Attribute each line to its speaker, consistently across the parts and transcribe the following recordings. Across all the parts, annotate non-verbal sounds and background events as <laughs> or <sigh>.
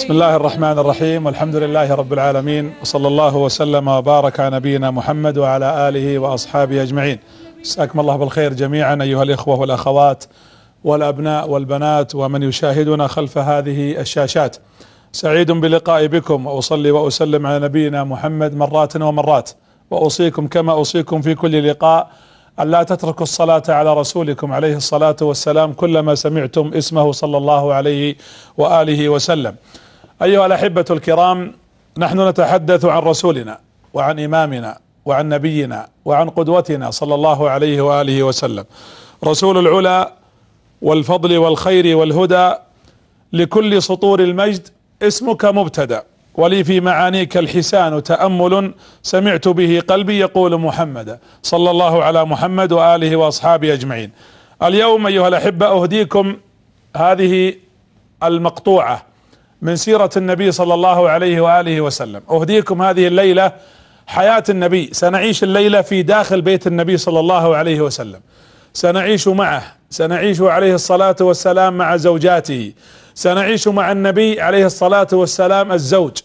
Speaker 1: بسم الله الرحمن الرحيم والحمد لله رب العالمين وصلى الله وسلم وبارك على نبينا محمد وعلى آله وأصحابه أجمعين مساكم الله بالخير جميعا أيها الإخوة والأخوات والأبناء والبنات ومن يشاهدنا خلف هذه الشاشات سعيد بلقائي بكم وأصلي وأسلم على نبينا محمد مرات ومرات وأوصيكم كما أوصيكم في كل لقاء ألا تتركوا الصلاة على رسولكم عليه الصلاة والسلام كلما سمعتم اسمه صلى الله عليه وآله وسلم أيها الأحبة الكرام نحن نتحدث عن رسولنا وعن إمامنا وعن نبينا وعن قدوتنا صلى الله عليه وآله وسلم رسول العلا والفضل والخير والهدى لكل سطور المجد اسمك مبتدأ ولي في معانيك الحسان تأمل سمعت به قلبي يقول محمدا صلى الله على محمد وآله وأصحابه أجمعين اليوم أيها الأحبة أهديكم هذه المقطوعة من سيرة النبي صلى الله عليه وآله وسلم أهديكم هذه الليلة حياة النبي سنعيش الليلة في داخل بيت النبي صلى الله عليه وسلم سنعيش معه سنعيش عليه الصلاة والسلام مع زوجاته سنعيش مع النبي عليه الصلاة والسلام الزوج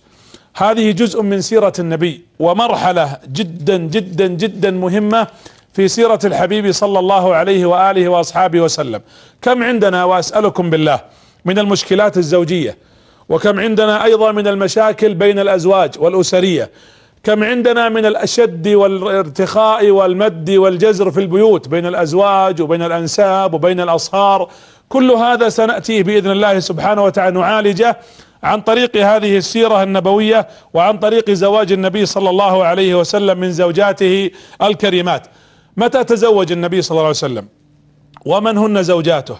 Speaker 1: هذه جزء من سيرة النبي ومرحلة جدا جدا جدا مهمة في سيرة الحبيب صلى الله عليه وآله وأصحابه وسلم كم عندنا وأسألكم بالله من المشكلات الزوجية وكم عندنا ايضا من المشاكل بين الازواج والاسريه كم عندنا من الاشد والارتخاء والمد والجزر في البيوت بين الازواج وبين الانساب وبين الاصهار كل هذا سناتيه باذن الله سبحانه وتعالى نعالجه عن طريق هذه السيرة النبوية وعن طريق زواج النبي صلى الله عليه وسلم من زوجاته الكريمات متى تزوج النبي صلى الله عليه وسلم ومن هن زوجاته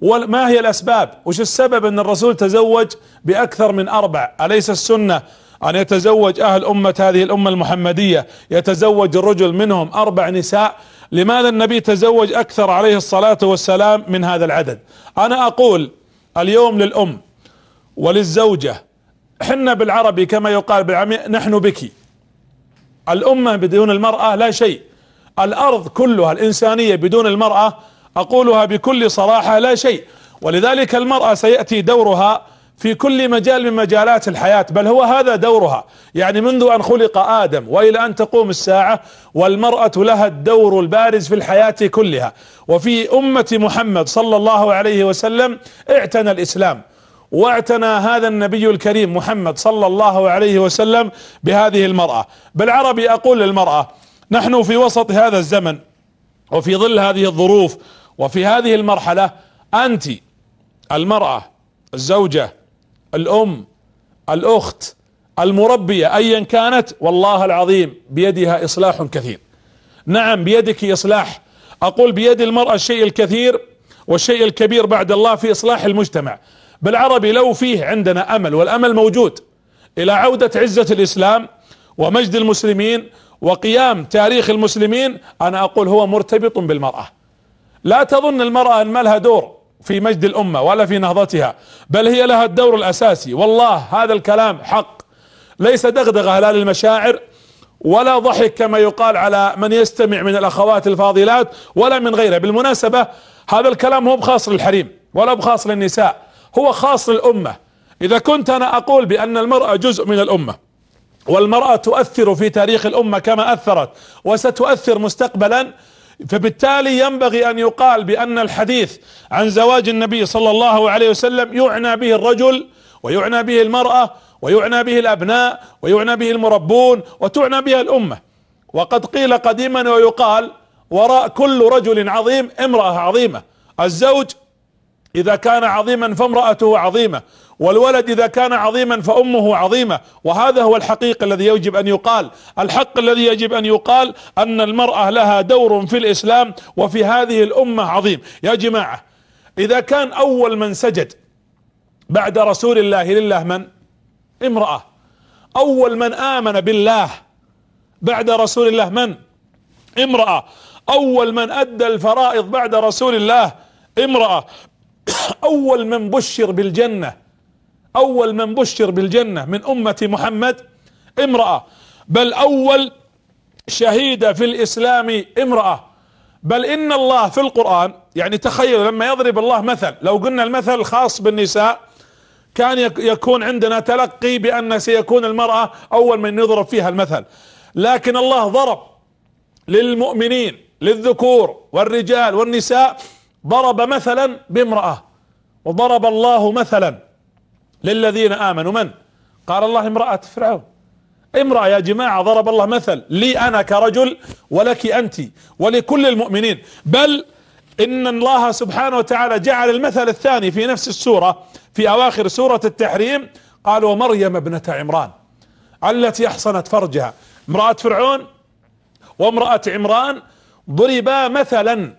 Speaker 1: وما هي الأسباب وش السبب أن الرسول تزوج بأكثر من أربع أليس السنة أن يتزوج أهل أمة هذه الأمة المحمدية يتزوج الرجل منهم أربع نساء لماذا النبي تزوج أكثر عليه الصلاة والسلام من هذا العدد أنا أقول اليوم للأم وللزوجة حنا بالعربي كما يقال بالعامية نحن بك الأمة بدون المرأة لا شيء الأرض كلها الإنسانية بدون المرأة أقولها بكل صراحة لا شيء ولذلك المرأة سيأتي دورها في كل مجال من مجالات الحياة بل هو هذا دورها يعني منذ أن خلق آدم وإلى أن تقوم الساعة والمرأة لها الدور البارز في الحياة كلها وفي أمة محمد صلى الله عليه وسلم اعتنى الإسلام واعتنى هذا النبي الكريم محمد صلى الله عليه وسلم بهذه المرأة بالعربي أقول للمرأة نحن في وسط هذا الزمن وفي ظل هذه الظروف وفي هذه المرحلة أنت المرأة الزوجة الأم الأخت المربية أيا كانت والله العظيم بيدها إصلاح كثير نعم بيدك إصلاح أقول بيد المرأة الشيء الكثير والشيء الكبير بعد الله في إصلاح المجتمع بالعربي لو فيه عندنا أمل والأمل موجود إلى عودة عزة الإسلام ومجد المسلمين وقيام تاريخ المسلمين أنا أقول هو مرتبط بالمرأة لا تظن المرأة أن ما لها دور في مجد الأمة ولا في نهضتها بل هي لها الدور الأساسي والله هذا الكلام حق ليس دغدغة لا للمشاعر ولا ضحك كما يقال على من يستمع من الأخوات الفاضلات ولا من غيرها بالمناسبة هذا الكلام هو بخاص للحريم ولا بخاص للنساء هو خاص للأمة إذا كنت أنا أقول بأن المرأة جزء من الأمة والمرأة تؤثر في تاريخ الأمة كما أثرت وستؤثر مستقبلا فبالتالي ينبغي ان يقال بان الحديث عن زواج النبي صلى الله عليه وسلم يعنى به الرجل ويعنى به المراه ويعنى به الابناء ويعنى به المربون وتعنى بها الامه وقد قيل قديما ويقال وراء كل رجل عظيم امراه عظيمه الزوج اذا كان عظيما فامراته عظيمه والولد إذا كان عظيما فأمه عظيمة وهذا هو الحقيقة الذي يجب أن يقال الحق الذي يجب أن يقال أن المرأة لها دور في الإسلام وفي هذه الأمة عظيم يا جماعة إذا كان أول من سجد بعد رسول الله لله من امرأة أول من آمن بالله بعد رسول الله من امرأة أول من أدى الفرائض بعد رسول الله امرأة <coughs> أول من بشر بالجنة اول من بشر بالجنة من امة محمد امرأة بل اول شهيدة في الاسلام امرأة بل ان الله في القرآن يعني تخيل لما يضرب الله مثل لو قلنا المثل الخاص بالنساء كان يكون عندنا تلقي بان سيكون المرأة اول من يضرب فيها المثل لكن الله ضرب للمؤمنين للذكور والرجال والنساء ضرب مثلا بامرأة وضرب الله مثلا للذين آمنوا من قال الله امرأة فرعون امرأة يا جماعة ضرب الله مثل لي أنا كرجل ولك أنت ولكل المؤمنين بل إن الله سبحانه وتعالى جعل المثل الثاني في نفس السورة في أواخر سورة التحريم قال ومريم ابنة عمران التي أحصنت فرجها امرأة فرعون وامرأة عمران ضربا مثلا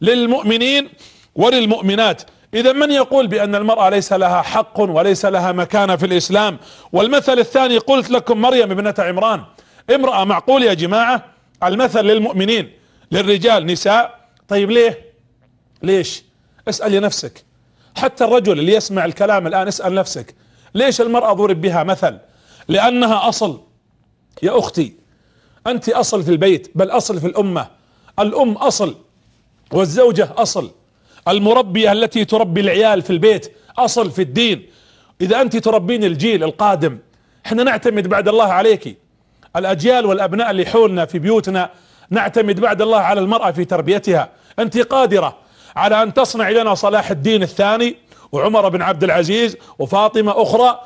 Speaker 1: للمؤمنين وللمؤمنات إذا من يقول بأن المرأة ليس لها حق وليس لها مكانة في الإسلام والمثل الثاني قلت لكم مريم ابنة عمران امرأة معقول يا جماعة المثل للمؤمنين للرجال نساء طيب ليه ليش اسأل نفسك حتى الرجل اللي يسمع الكلام الآن اسأل نفسك ليش المرأة ضرب بها مثل لأنها أصل يا أختي أنت أصل في البيت بل أصل في الأمة الأم أصل والزوجة أصل المربية التي تربي العيال في البيت أصل في الدين إذا أنت تربين الجيل القادم احنا نعتمد بعد الله عليك الأجيال والأبناء اللي حولنا في بيوتنا نعتمد بعد الله على المرأة في تربيتها أنت قادرة على أن تصنع لنا صلاح الدين الثاني وعمر بن عبد العزيز وفاطمة أخرى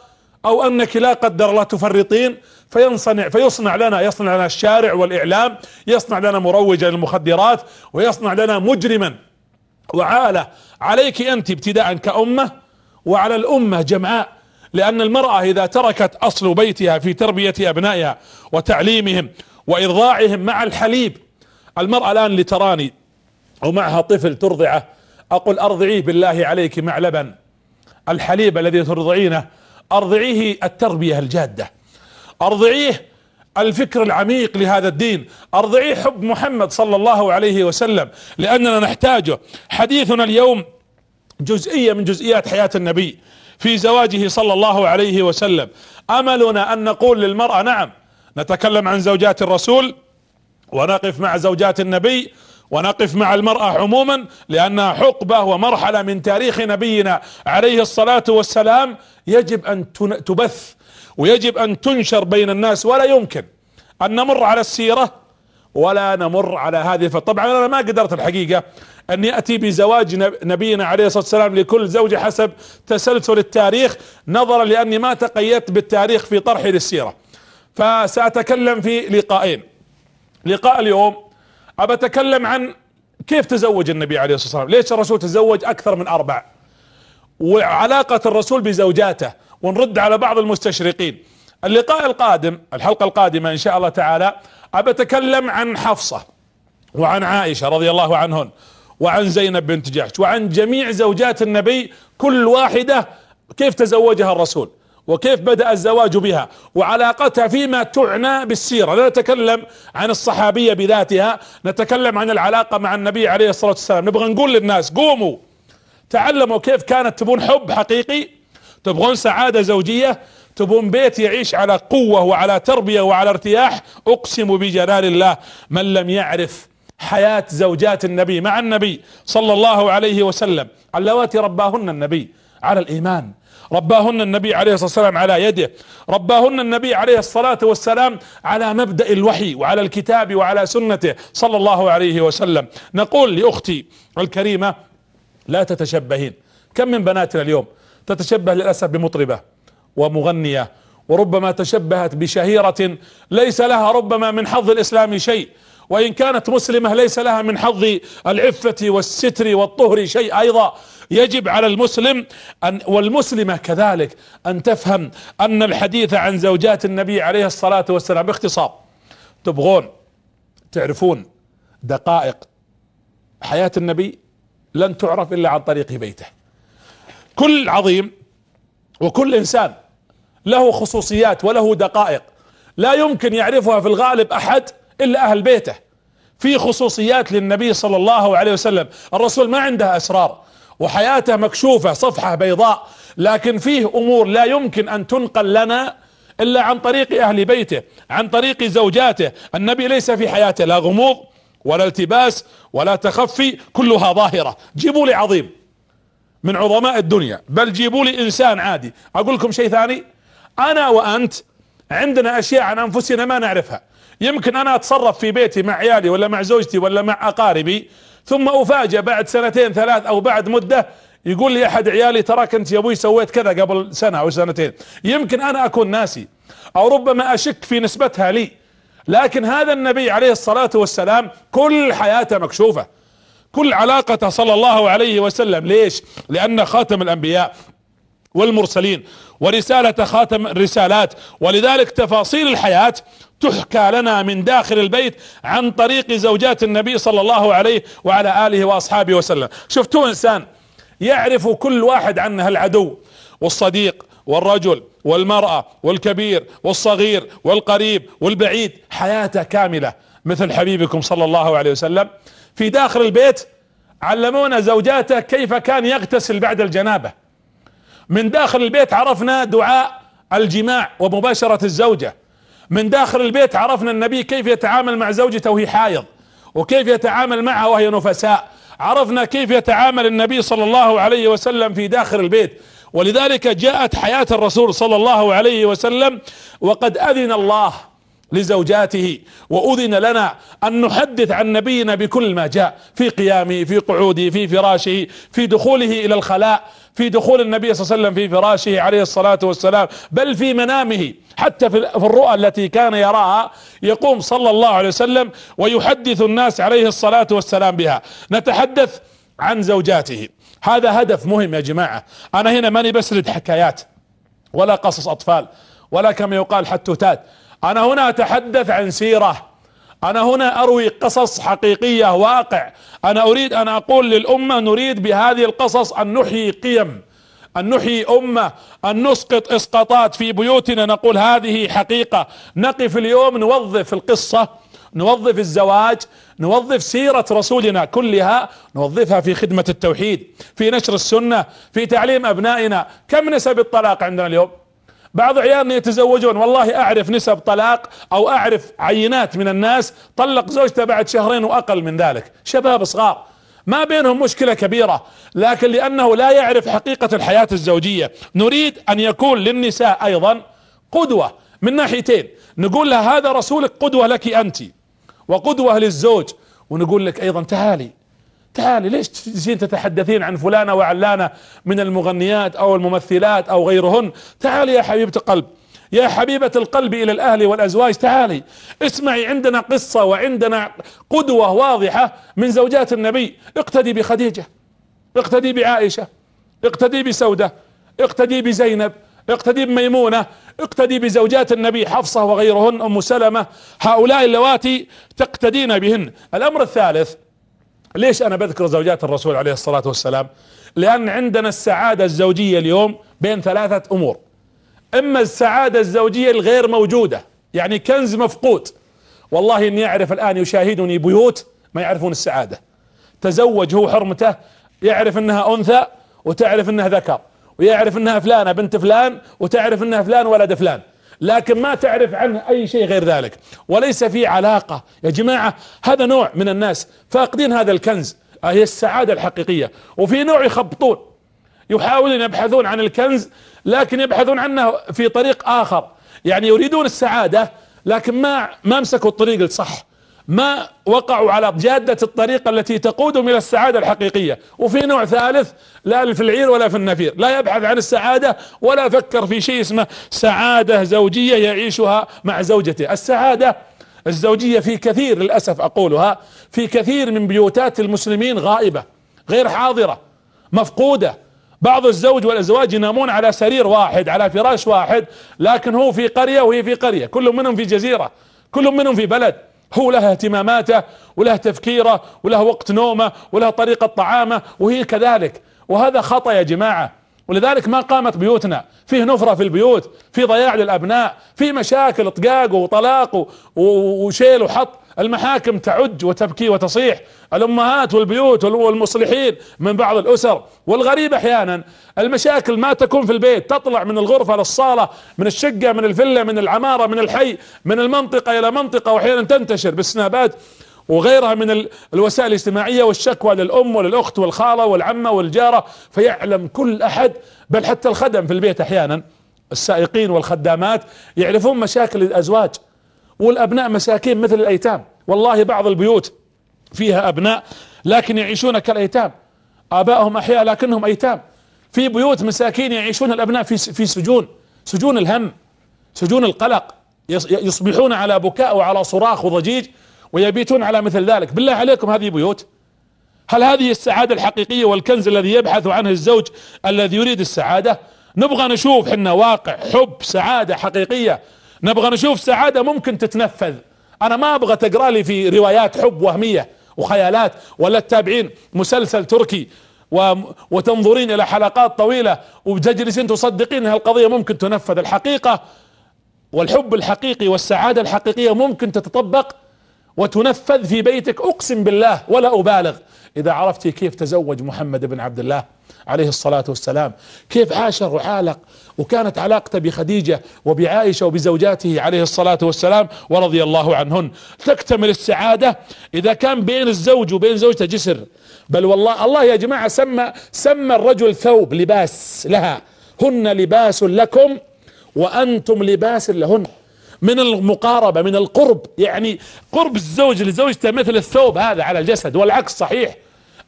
Speaker 1: أو أنك لا قدر الله تفرطين فينصنع فيصنع لنا يصنع لنا الشارع والإعلام يصنع لنا مروجا للمخدرات ويصنع لنا مجرما وعالة عليك أنت ابتداء كأمة وعلى الأمة جمعاء لأن المرأة إذا تركت أصل بيتها في تربية أبنائها وتعليمهم وإرضاعهم مع الحليب المرأة الآن لتراني ومعها طفل ترضعه أقول أرضعيه بالله عليك مع لبن الحليب الذي ترضعينه أرضعيه التربية الجادة أرضعيه الفكر العميق لهذا الدين ارضعي حب محمد صلى الله عليه وسلم لاننا نحتاجه حديثنا اليوم جزئيه من جزئيات حياه النبي في زواجه صلى الله عليه وسلم املنا ان نقول للمراه نعم نتكلم عن زوجات الرسول ونقف مع زوجات النبي ونقف مع المرأة عموما لأنها حقبة ومرحلة من تاريخ نبينا عليه الصلاة والسلام يجب أن تبث ويجب ان تنشر بين الناس ولا يمكن ان نمر على السيرة ولا نمر على هذه طبعا انا ما قدرت الحقيقة ان يأتي بزواج نبينا عليه الصلاة والسلام لكل زوجة حسب تسلسل التاريخ نظرا لاني ما تقيدت بالتاريخ في طرحي للسيرة فساتكلم في لقائين لقاء اليوم ابى اتكلم عن كيف تزوج النبي عليه الصلاة والسلام ليش الرسول تزوج اكثر من اربع وعلاقة الرسول بزوجاته ونرد على بعض المستشرقين اللقاء القادم الحلقة القادمة ان شاء الله تعالى ابتكلم عن حفصة وعن عائشة رضي الله عنهن وعن زينب بنت جحش وعن جميع زوجات النبي كل واحدة كيف تزوجها الرسول وكيف بدأ الزواج بها وعلاقتها فيما تعنى بالسيرة لا نتكلم عن الصحابية بذاتها نتكلم عن العلاقة مع النبي عليه الصلاة والسلام نبغى نقول للناس قوموا تعلموا كيف كانت تبون حب حقيقي تبغون سعادة زوجية تبون بيت يعيش على قوة وعلى تربية وعلى ارتياح اقسم بجلال الله من لم يعرف حياة زوجات النبي مع النبي صلى الله عليه وسلم اللواتي رباهن النبي على الإيمان رباهن النبي عليه الصلاة والسلام على يده رباهن النبي عليه الصلاة والسلام على مبدأ الوحي وعلى الكتاب وعلى سنته صلى الله عليه وسلم نقول لأختي الكريمة لا تتشبهين كم من بناتنا اليوم تتشبه للأسف بمطربة ومغنية وربما تشبهت بشهيرة ليس لها ربما من حظ الإسلام شيء وإن كانت مسلمة ليس لها من حظ العفة والستر والطهر شيء أيضا يجب على المسلم أن والمسلمة كذلك أن تفهم أن الحديث عن زوجات النبي عليه الصلاة والسلام باختصار تبغون تعرفون دقائق حياة النبي لن تعرف إلا عن طريق بيته كل عظيم وكل انسان له خصوصيات وله دقائق لا يمكن يعرفها في الغالب احد الا اهل بيته في خصوصيات للنبي صلى الله عليه وسلم الرسول ما عنده اسرار وحياته مكشوفة صفحة بيضاء لكن فيه امور لا يمكن ان تنقل لنا الا عن طريق اهل بيته عن طريق زوجاته النبي ليس في حياته لا غموض ولا التباس ولا تخفي كلها ظاهرة جيبوا لي عظيم من عظماء الدنيا بل جيبوا لي انسان عادي اقول لكم شيء ثاني انا وانت عندنا اشياء عن انفسنا ما نعرفها يمكن انا اتصرف في بيتي مع عيالي ولا مع زوجتي ولا مع اقاربي ثم افاجئ بعد سنتين ثلاث او بعد مده يقول لي احد عيالي تراك انت يا ابوي سويت كذا قبل سنه او سنتين يمكن انا اكون ناسي او ربما اشك في نسبتها لي لكن هذا النبي عليه الصلاه والسلام كل حياته مكشوفه كل علاقته صلى الله عليه وسلم ليش لأن خاتم الأنبياء والمرسلين ورسالة خاتم الرسالات ولذلك تفاصيل الحياة تحكى لنا من داخل البيت عن طريق زوجات النبي صلى الله عليه وعلى آله وأصحابه وسلم شفتوا إنسان يعرف كل واحد عنه العدو والصديق والرجل والمرأة والكبير والصغير والقريب والبعيد حياته كاملة مثل حبيبكم صلى الله عليه وسلم في داخل البيت علمونا زوجاته كيف كان يغتسل بعد الجنابة من داخل البيت عرفنا دعاء الجماع ومباشرة الزوجة من داخل البيت عرفنا النبي كيف يتعامل مع زوجته وهي حائض وكيف يتعامل معها وهي نفساء عرفنا كيف يتعامل النبي صلى الله عليه وسلم في داخل البيت ولذلك جاءت حياة الرسول صلى الله عليه وسلم وقد أذن الله لزوجاته وأذن لنا أن نحدث عن نبينا بكل ما جاء في قيامه في قعوده في فراشه في دخوله إلى الخلاء في دخول النبي صلى الله عليه وسلم في فراشه عليه الصلاة والسلام بل في منامه حتى في الرؤى التي كان يراها يقوم صلى الله عليه وسلم ويحدث الناس عليه الصلاة والسلام بها نتحدث عن زوجاته هذا هدف مهم يا جماعة أنا هنا ماني بسرد حكايات ولا قصص أطفال ولا كما يقال حتوتات انا هنا اتحدث عن سيره انا هنا اروي قصص حقيقيه واقع انا اريد ان اقول للامه نريد بهذه القصص ان نحيي قيم أن نحيي أمة أن نسقط إسقاطات في بيوتنا نقول هذه حقيقة نقف اليوم نوظف القصة نوظف الزواج نوظف سيرة رسولنا كلها نوظفها في خدمة التوحيد في نشر السنة في تعليم أبنائنا كم نسب الطلاق عندنا اليوم بعض عيالنا يتزوجون والله اعرف نسب طلاق او اعرف عينات من الناس طلق زوجته بعد شهرين واقل من ذلك شباب صغار ما بينهم مشكلة كبيرة لكن لأنه لا يعرف حقيقة الحياة الزوجية نريد أن يكون للنساء أيضا قدوة من ناحيتين نقول لها هذا رسولك قدوة لك أنت وقدوة للزوج ونقول لك أيضا تعالي تعالي ليش تجين تتحدثين عن فلانة وعلانة من المغنيات أو الممثلات أو غيرهن تعالي يا حبيبة قلب يا حبيبة القلب إلى الأهل والأزواج تعالي اسمعي عندنا قصة وعندنا قدوة واضحة من زوجات النبي اقتدي بخديجة اقتدي بعائشة اقتدي بسودة اقتدي بزينب اقتدي بميمونة اقتدي بزوجات النبي حفصة وغيرهن أم سلمة هؤلاء اللواتي تقتدين بهن الأمر الثالث ليش انا بذكر زوجات الرسول عليه الصلاة والسلام لان عندنا السعادة الزوجية اليوم بين ثلاثة امور اما السعادة الزوجية الغير موجودة يعني كنز مفقود والله اني اعرف الان يشاهدني بيوت ما يعرفون السعادة تزوج هو حرمته يعرف انها انثى وتعرف انها ذكر ويعرف انها فلانة بنت فلان وتعرف انها فلان ولد فلان لكن ما تعرف عنه اي شيء غير ذلك وليس في علاقه يا جماعه هذا نوع من الناس فاقدين هذا الكنز آه، هي السعاده الحقيقيه وفي نوع يخبطون يحاولون يبحثون عن الكنز لكن يبحثون عنه في طريق اخر يعني يريدون السعاده لكن ما ما مسكوا الطريق الصح ما وقعوا على جادة الطريقة التي تقودهم إلى السعادة الحقيقية وفي نوع ثالث لا في العير ولا في النفير لا يبحث عن السعادة ولا فكر في شيء اسمه سعادة زوجية يعيشها مع زوجته السعادة الزوجية في كثير للأسف أقولها في كثير من بيوتات المسلمين غائبة غير حاضرة مفقودة بعض الزوج والازواج ينامون على سرير واحد على فراش واحد لكن هو في قرية وهي في قرية كل منهم في جزيرة كل منهم في بلد هو لها اهتماماته ولها تفكيره وله وقت نومه وله طريقة طعامه وهي كذلك وهذا خطأ يا جماعة ولذلك ما قامت بيوتنا فيه نفرة في البيوت في ضياع للأبناء في مشاكل طقاق وطلاق وشيل وحط المحاكم تعج وتبكي وتصيح الامهات والبيوت والمصلحين من بعض الاسر والغريب احيانا المشاكل ما تكون في البيت تطلع من الغرفه للصاله من الشقه من الفيلا من العماره من الحي من المنطقه الى منطقه واحيانا تنتشر بالسنابات وغيرها من الوسائل الاجتماعية والشكوى للأم وللأخت والخالة والعمة والجارة فيعلم كل أحد بل حتى الخدم في البيت أحيانا السائقين والخدامات يعرفون مشاكل الأزواج والأبناء مساكين مثل الأيتام والله بعض البيوت فيها أبناء لكن يعيشون كالأيتام آبائهم أحياء لكنهم أيتام في بيوت مساكين يعيشون الأبناء في في سجون سجون الهم سجون القلق يصبحون على بكاء وعلى صراخ وضجيج ويبيتون على مثل ذلك بالله عليكم هذه بيوت هل هذه السعادة الحقيقية والكنز الذي يبحث عنه الزوج الذي يريد السعادة نبغى نشوف حنا واقع حب سعادة حقيقية نبغى نشوف سعادة ممكن تتنفذ انا ما ابغى تقرا لي في روايات حب وهمية وخيالات ولا تتابعين مسلسل تركي و... وتنظرين الى حلقات طويلة وتجلسين تصدقين ان هالقضية ممكن تنفذ الحقيقة والحب الحقيقي والسعادة الحقيقية ممكن تتطبق وتنفذ في بيتك اقسم بالله ولا ابالغ اذا عرفتي كيف تزوج محمد بن عبد الله عليه الصلاة والسلام كيف عاشر وعالق وكانت علاقته بخديجة وبعائشة وبزوجاته عليه الصلاة والسلام ورضي الله عنهن تكتمل السعادة إذا كان بين الزوج وبين زوجته جسر بل والله الله يا جماعة سمى سمى الرجل ثوب لباس لها هن لباس لكم وأنتم لباس لهن من المقاربة من القرب يعني قرب الزوج لزوجته مثل الثوب هذا على الجسد والعكس صحيح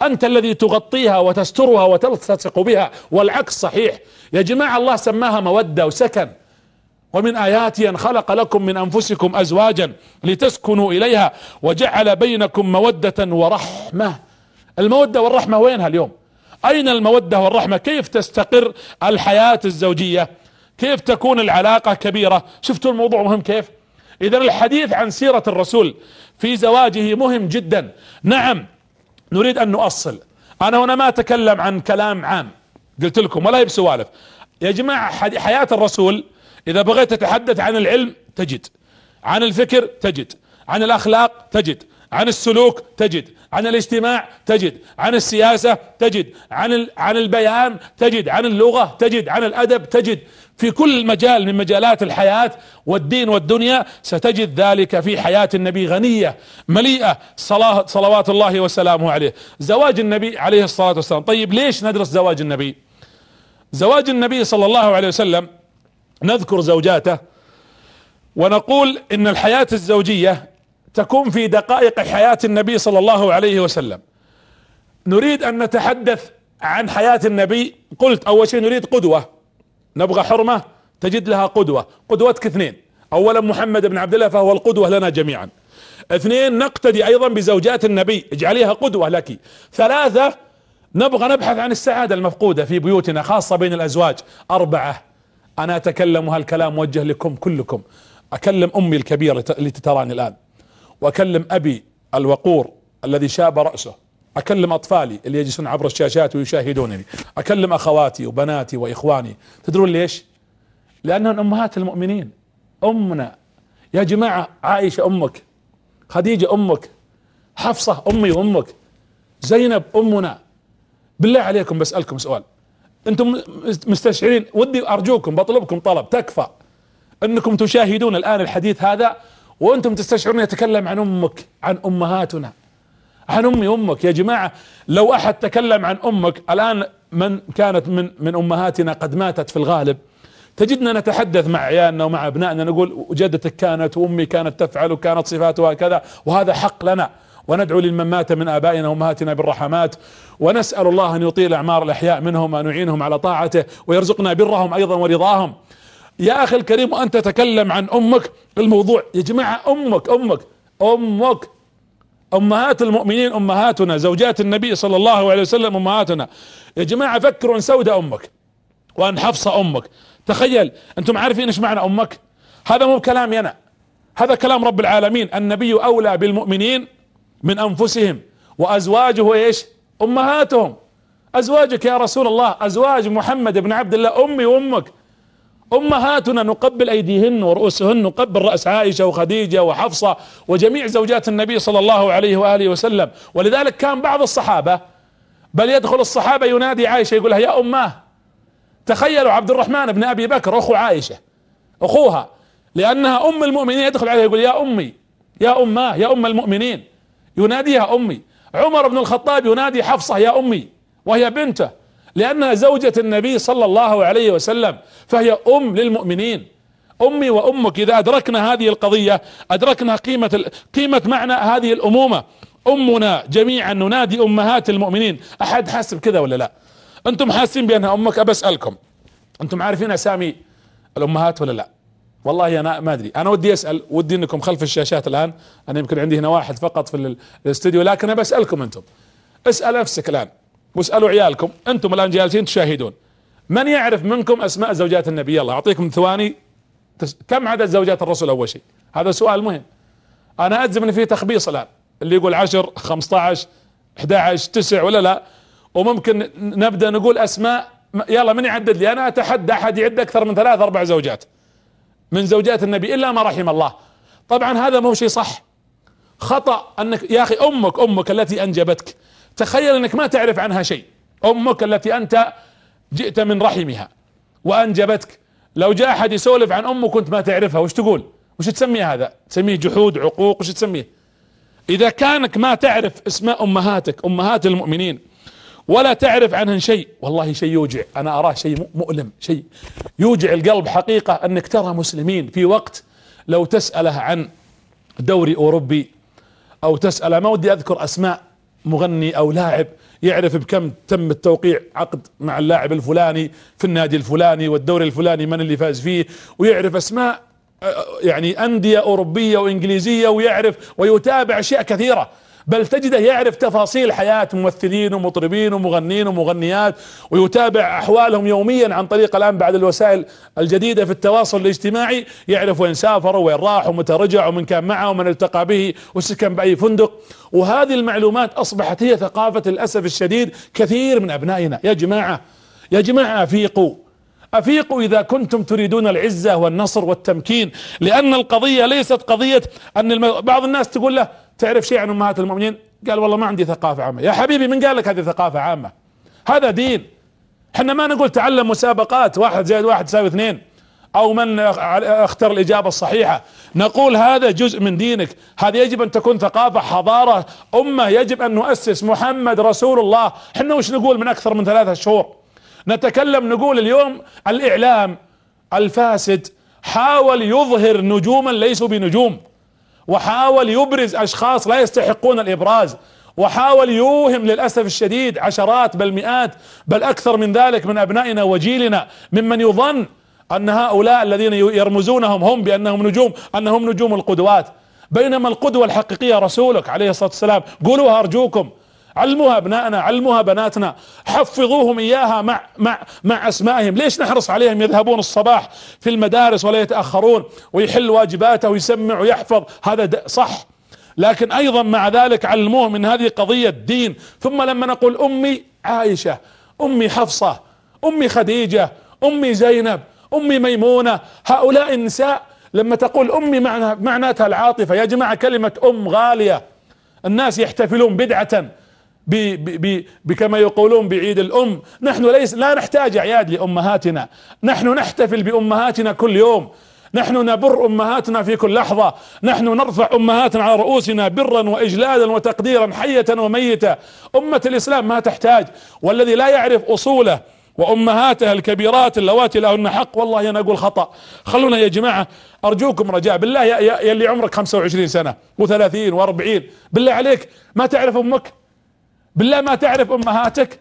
Speaker 1: أنت الذي تغطيها وتسترها وتلتصق بها والعكس صحيح يا جماعة الله سماها مودة وسكن ومن آياته أن خلق لكم من أنفسكم أزواجا لتسكنوا إليها وجعل بينكم مودة ورحمة المودة والرحمة وينها اليوم أين المودة والرحمة كيف تستقر الحياة الزوجية كيف تكون العلاقة كبيرة شفتوا الموضوع مهم كيف إذا الحديث عن سيرة الرسول في زواجه مهم جدا نعم نريد ان نؤصل انا هنا ما اتكلم عن كلام عام قلت لكم ولا بسوالف يا جماعة حياة الرسول اذا بغيت تتحدث عن العلم تجد عن الفكر تجد عن الاخلاق تجد عن السلوك تجد عن الاجتماع تجد عن السياسة تجد عن عن البيان تجد عن اللغة تجد عن الادب تجد في كل مجال من مجالات الحياة والدين والدنيا ستجد ذلك في حياة النبي غنية مليئة صلاة صلوات الله وسلامه عليه زواج النبي عليه الصلاة والسلام طيب ليش ندرس زواج النبي زواج النبي صلى الله عليه وسلم نذكر زوجاته ونقول ان الحياة الزوجية تكون في دقائق حياة النبي صلى الله عليه وسلم نريد ان نتحدث عن حياة النبي قلت اول شيء نريد قدوة نبغى حرمة تجد لها قدوة قدوتك اثنين اولا محمد بن عبد الله فهو القدوة لنا جميعا اثنين نقتدي ايضا بزوجات النبي اجعليها قدوة لك ثلاثة نبغى نبحث عن السعادة المفقودة في بيوتنا خاصة بين الازواج اربعة انا اتكلم هالكلام موجه لكم كلكم اكلم امي الكبيرة اللي تتراني الان واكلم ابي الوقور الذي شاب رأسه اكلم اطفالي اللي يجلسون عبر الشاشات ويشاهدونني اكلم اخواتي وبناتي واخواني تدرون ليش لانهم امهات المؤمنين امنا يا جماعه عائشه امك خديجه امك حفصه امي وامك زينب امنا بالله عليكم بسالكم سؤال انتم مستشعرين ودي ارجوكم بطلبكم طلب تكفى انكم تشاهدون الان الحديث هذا وانتم تستشعرون يتكلم عن امك عن امهاتنا عن امي أمك يا جماعة لو أحد تكلم عن أمك الآن من كانت من من أمهاتنا قد ماتت في الغالب تجدنا نتحدث مع عيالنا ومع أبنائنا نقول جدتك كانت وأمي كانت تفعل وكانت صفاتها كذا وهذا حق لنا وندعو لمن مات من آبائنا وأمهاتنا بالرحمات ونسأل الله أن يطيل أعمار الأحياء منهم وأن يعينهم على طاعته ويرزقنا برهم أيضا ورضاهم يا أخي الكريم وأنت تتكلم عن أمك الموضوع يا جماعة أمك أمك أمك امهات المؤمنين امهاتنا زوجات النبي صلى الله عليه وسلم امهاتنا يا جماعه فكروا ان سودة امك وان حفصه امك تخيل انتم عارفين ايش معنى امك هذا مو كلامي انا هذا كلام رب العالمين النبي اولى بالمؤمنين من انفسهم وازواجه ايش امهاتهم ازواجك يا رسول الله ازواج محمد بن عبد الله امي وامك أمهاتنا نقبل أيديهن ورؤوسهن نقبل رأس عائشة وخديجة وحفصة وجميع زوجات النبي صلى الله عليه وآله وسلم ولذلك كان بعض الصحابة بل يدخل الصحابة ينادي عائشة يقول يا أماه تخيلوا عبد الرحمن بن أبي بكر أخو عائشة أخوها لأنها أم المؤمنين يدخل عليها يقول يا أمي يا أماه يا أم المؤمنين يناديها أمي عمر بن الخطاب ينادي حفصة يا أمي وهي بنته لأنها زوجة النبي صلى الله عليه وسلم فهي أم للمؤمنين أمي وأمك إذا أدركنا هذه القضية أدركنا قيمة قيمة معنى هذه الأمومة أمنا جميعا ننادي أمهات المؤمنين أحد حاسب كذا ولا لا أنتم حاسين بأنها أمك أسألكم أنتم عارفين أسامي الأمهات ولا لا والله انا ما ادري انا ودي اسال ودي انكم خلف الشاشات الان انا يمكن عندي هنا واحد فقط في الاستوديو لكن انا بسالكم انتم اسال نفسك الان واسألوا عيالكم انتم الان جالسين تشاهدون من يعرف منكم اسماء زوجات النبي يلا اعطيكم ثواني كم عدد زوجات الرسول اول شيء هذا سؤال مهم انا اجزم ان في تخبيص الان اللي يقول 10 15 11 9 ولا لا وممكن نبدا نقول اسماء يلا من يعدد لي انا اتحدى احد يعد اكثر من ثلاث اربع زوجات من زوجات النبي الا ما رحم الله طبعا هذا مو شيء صح خطا انك يا اخي امك امك التي انجبتك تخيل انك ما تعرف عنها شيء امك التي انت جئت من رحمها وانجبتك لو جاء احد يسولف عن امك وانت ما تعرفها وش تقول وش تسميه هذا تسميه جحود عقوق وش تسميه اذا كانك ما تعرف اسماء امهاتك امهات المؤمنين ولا تعرف عنهن شيء والله شيء يوجع انا اراه شيء مؤلم شيء يوجع القلب حقيقه انك ترى مسلمين في وقت لو تساله عن دوري اوروبي او تساله ما ودي اذكر اسماء مغني او لاعب يعرف بكم تم التوقيع عقد مع اللاعب الفلاني في النادي الفلاني والدوري الفلاني من اللي فاز فيه ويعرف اسماء آه، آه، يعني انديه اوروبيه وانجليزيه ويعرف ويتابع اشياء كثيره بل تجده يعرف تفاصيل حياة ممثلين ومطربين ومغنين ومغنيات ويتابع أحوالهم يوميا عن طريق الآن بعد الوسائل الجديدة في التواصل الاجتماعي يعرف وين سافر وين راح ومتى رجع ومن كان معه ومن التقى به وسكن بأي فندق وهذه المعلومات أصبحت هي ثقافة للأسف الشديد كثير من أبنائنا يا جماعة يا جماعة أفيقوا أفيقوا إذا كنتم تريدون العزة والنصر والتمكين لأن القضية ليست قضية أن بعض الناس تقول له تعرف شيء عن امهات المؤمنين قال والله ما عندي ثقافه عامه يا حبيبي من قال لك هذه ثقافه عامه هذا دين احنا ما نقول تعلم مسابقات واحد زائد واحد يساوي اثنين او من اختر الاجابه الصحيحه نقول هذا جزء من دينك هذا يجب ان تكون ثقافه حضاره امه يجب ان نؤسس محمد رسول الله احنا وش نقول من اكثر من ثلاثة شهور نتكلم نقول اليوم الاعلام الفاسد حاول يظهر نجوما ليسوا بنجوم وحاول يبرز أشخاص لا يستحقون الإبراز وحاول يوهم للأسف الشديد عشرات بل مئات بل أكثر من ذلك من أبنائنا وجيلنا ممن يظن أن هؤلاء الذين يرمزونهم هم بأنهم نجوم أنهم نجوم القدوات بينما القدوة الحقيقية رسولك عليه الصلاة والسلام قولوها أرجوكم علموها ابنائنا علموها بناتنا حفظوهم اياها مع مع مع اسمائهم ليش نحرص عليهم يذهبون الصباح في المدارس ولا يتاخرون ويحل واجباته ويسمع ويحفظ هذا صح لكن ايضا مع ذلك علموه من هذه قضيه دين ثم لما نقول امي عائشه امي حفصه امي خديجه امي زينب امي ميمونه هؤلاء النساء لما تقول امي معناتها العاطفه يا جماعه كلمه ام غاليه الناس يحتفلون بدعه ب ب ب بكما يقولون بعيد الأم نحن ليس لا نحتاج أعياد لأمهاتنا نحن نحتفل بأمهاتنا كل يوم نحن نبر امهاتنا في كل لحظة نحن نرفع امهاتنا على رؤوسنا برا واجلالا وتقديرا حية وميتة امة الاسلام ما تحتاج والذي لا يعرف اصوله وامهاتها الكبيرات اللواتي لهن حق والله انا اقول خطأ خلونا يا جماعة ارجوكم رجاء بالله يا, يا اللي عمرك 25 سنة و30 و40 بالله عليك ما تعرف امك بالله ما تعرف امهاتك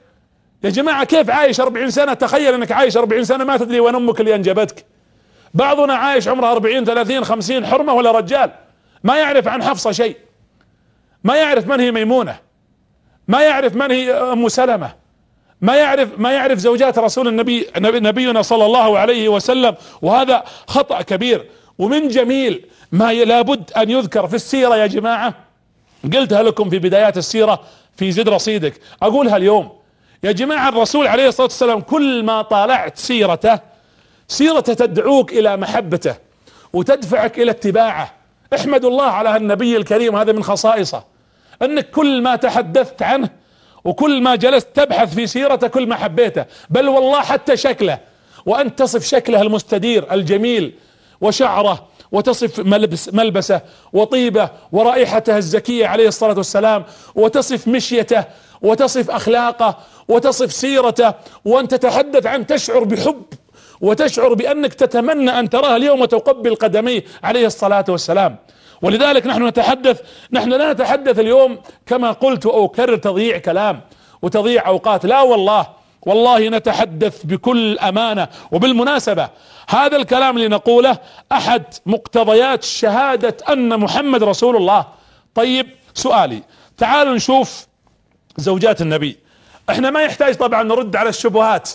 Speaker 1: يا جماعة كيف عايش 40 سنة تخيل انك عايش 40 سنة ما تدري وين امك اللي انجبتك بعضنا عايش عمره 40 30 50 حرمة ولا رجال ما يعرف عن حفصة شيء ما يعرف من هي ميمونة ما يعرف من هي ام سلمة ما يعرف ما يعرف زوجات رسول النبي نبينا صلى الله عليه وسلم وهذا خطأ كبير ومن جميل ما لابد ان يذكر في السيرة يا جماعة قلتها لكم في بدايات السيرة في زد رصيدك اقولها اليوم يا جماعة الرسول عليه الصلاة والسلام كل ما طالعت سيرته سيرته تدعوك الى محبته وتدفعك الى اتباعه احمد الله على النبي الكريم هذا من خصائصه انك كل ما تحدثت عنه وكل ما جلست تبحث في سيرته كل ما حبيته بل والله حتى شكله وان تصف شكله المستدير الجميل وشعره وتصف ملبس ملبسه وطيبه ورائحته الزكية عليه الصلاة والسلام وتصف مشيته وتصف أخلاقه وتصف سيرته وأن تتحدث عن تشعر بحب وتشعر بأنك تتمنى أن تراه اليوم وتقبل قدميه عليه الصلاة والسلام ولذلك نحن نتحدث نحن لا نتحدث اليوم كما قلت وأكرر تضييع كلام وتضييع أوقات لا والله والله نتحدث بكل امانه وبالمناسبه هذا الكلام اللي نقوله احد مقتضيات شهاده ان محمد رسول الله طيب سؤالي تعالوا نشوف زوجات النبي احنا ما يحتاج طبعا نرد على الشبهات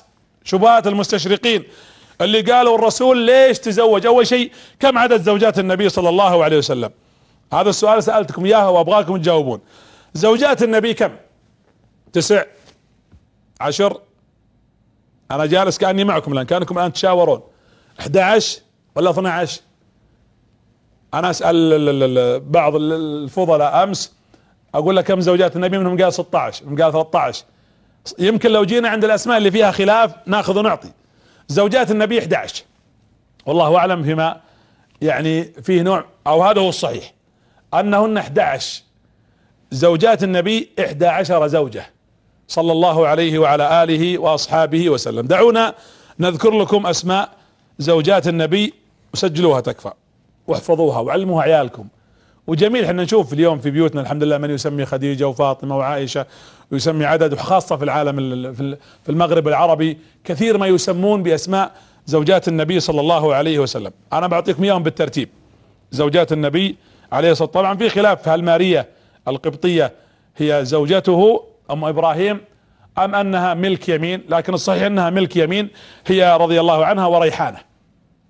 Speaker 1: شبهات المستشرقين اللي قالوا الرسول ليش تزوج اول شيء كم عدد زوجات النبي صلى الله عليه وسلم هذا السؤال سألتكم اياه وابغاكم تجاوبون زوجات النبي كم تسع عشر انا جالس كاني معكم الان كانكم الان تشاورون 11 ولا 12 انا اسال بعض الفضلاء امس اقول له كم زوجات النبي منهم قال 16 منهم قال 13 يمكن لو جينا عند الاسماء اللي فيها خلاف ناخذ ونعطي زوجات النبي 11 والله اعلم فيما يعني فيه نوع او هذا هو الصحيح انهن 11 زوجات النبي 11 زوجه صلى الله عليه وعلى اله واصحابه وسلم دعونا نذكر لكم اسماء زوجات النبي وسجلوها تكفى واحفظوها وعلموها عيالكم وجميل احنا نشوف اليوم في بيوتنا الحمد لله من يسمي خديجه وفاطمه وعائشه ويسمي عدد وخاصه في العالم في المغرب العربي كثير ما يسمون باسماء زوجات النبي صلى الله عليه وسلم انا بعطيكم اياهم بالترتيب زوجات النبي عليه الصلاه طبعا في خلاف هل ماريه القبطيه هي زوجته أم إبراهيم أم أنها ملك يمين لكن الصحيح أنها ملك يمين هي رضي الله عنها وريحانة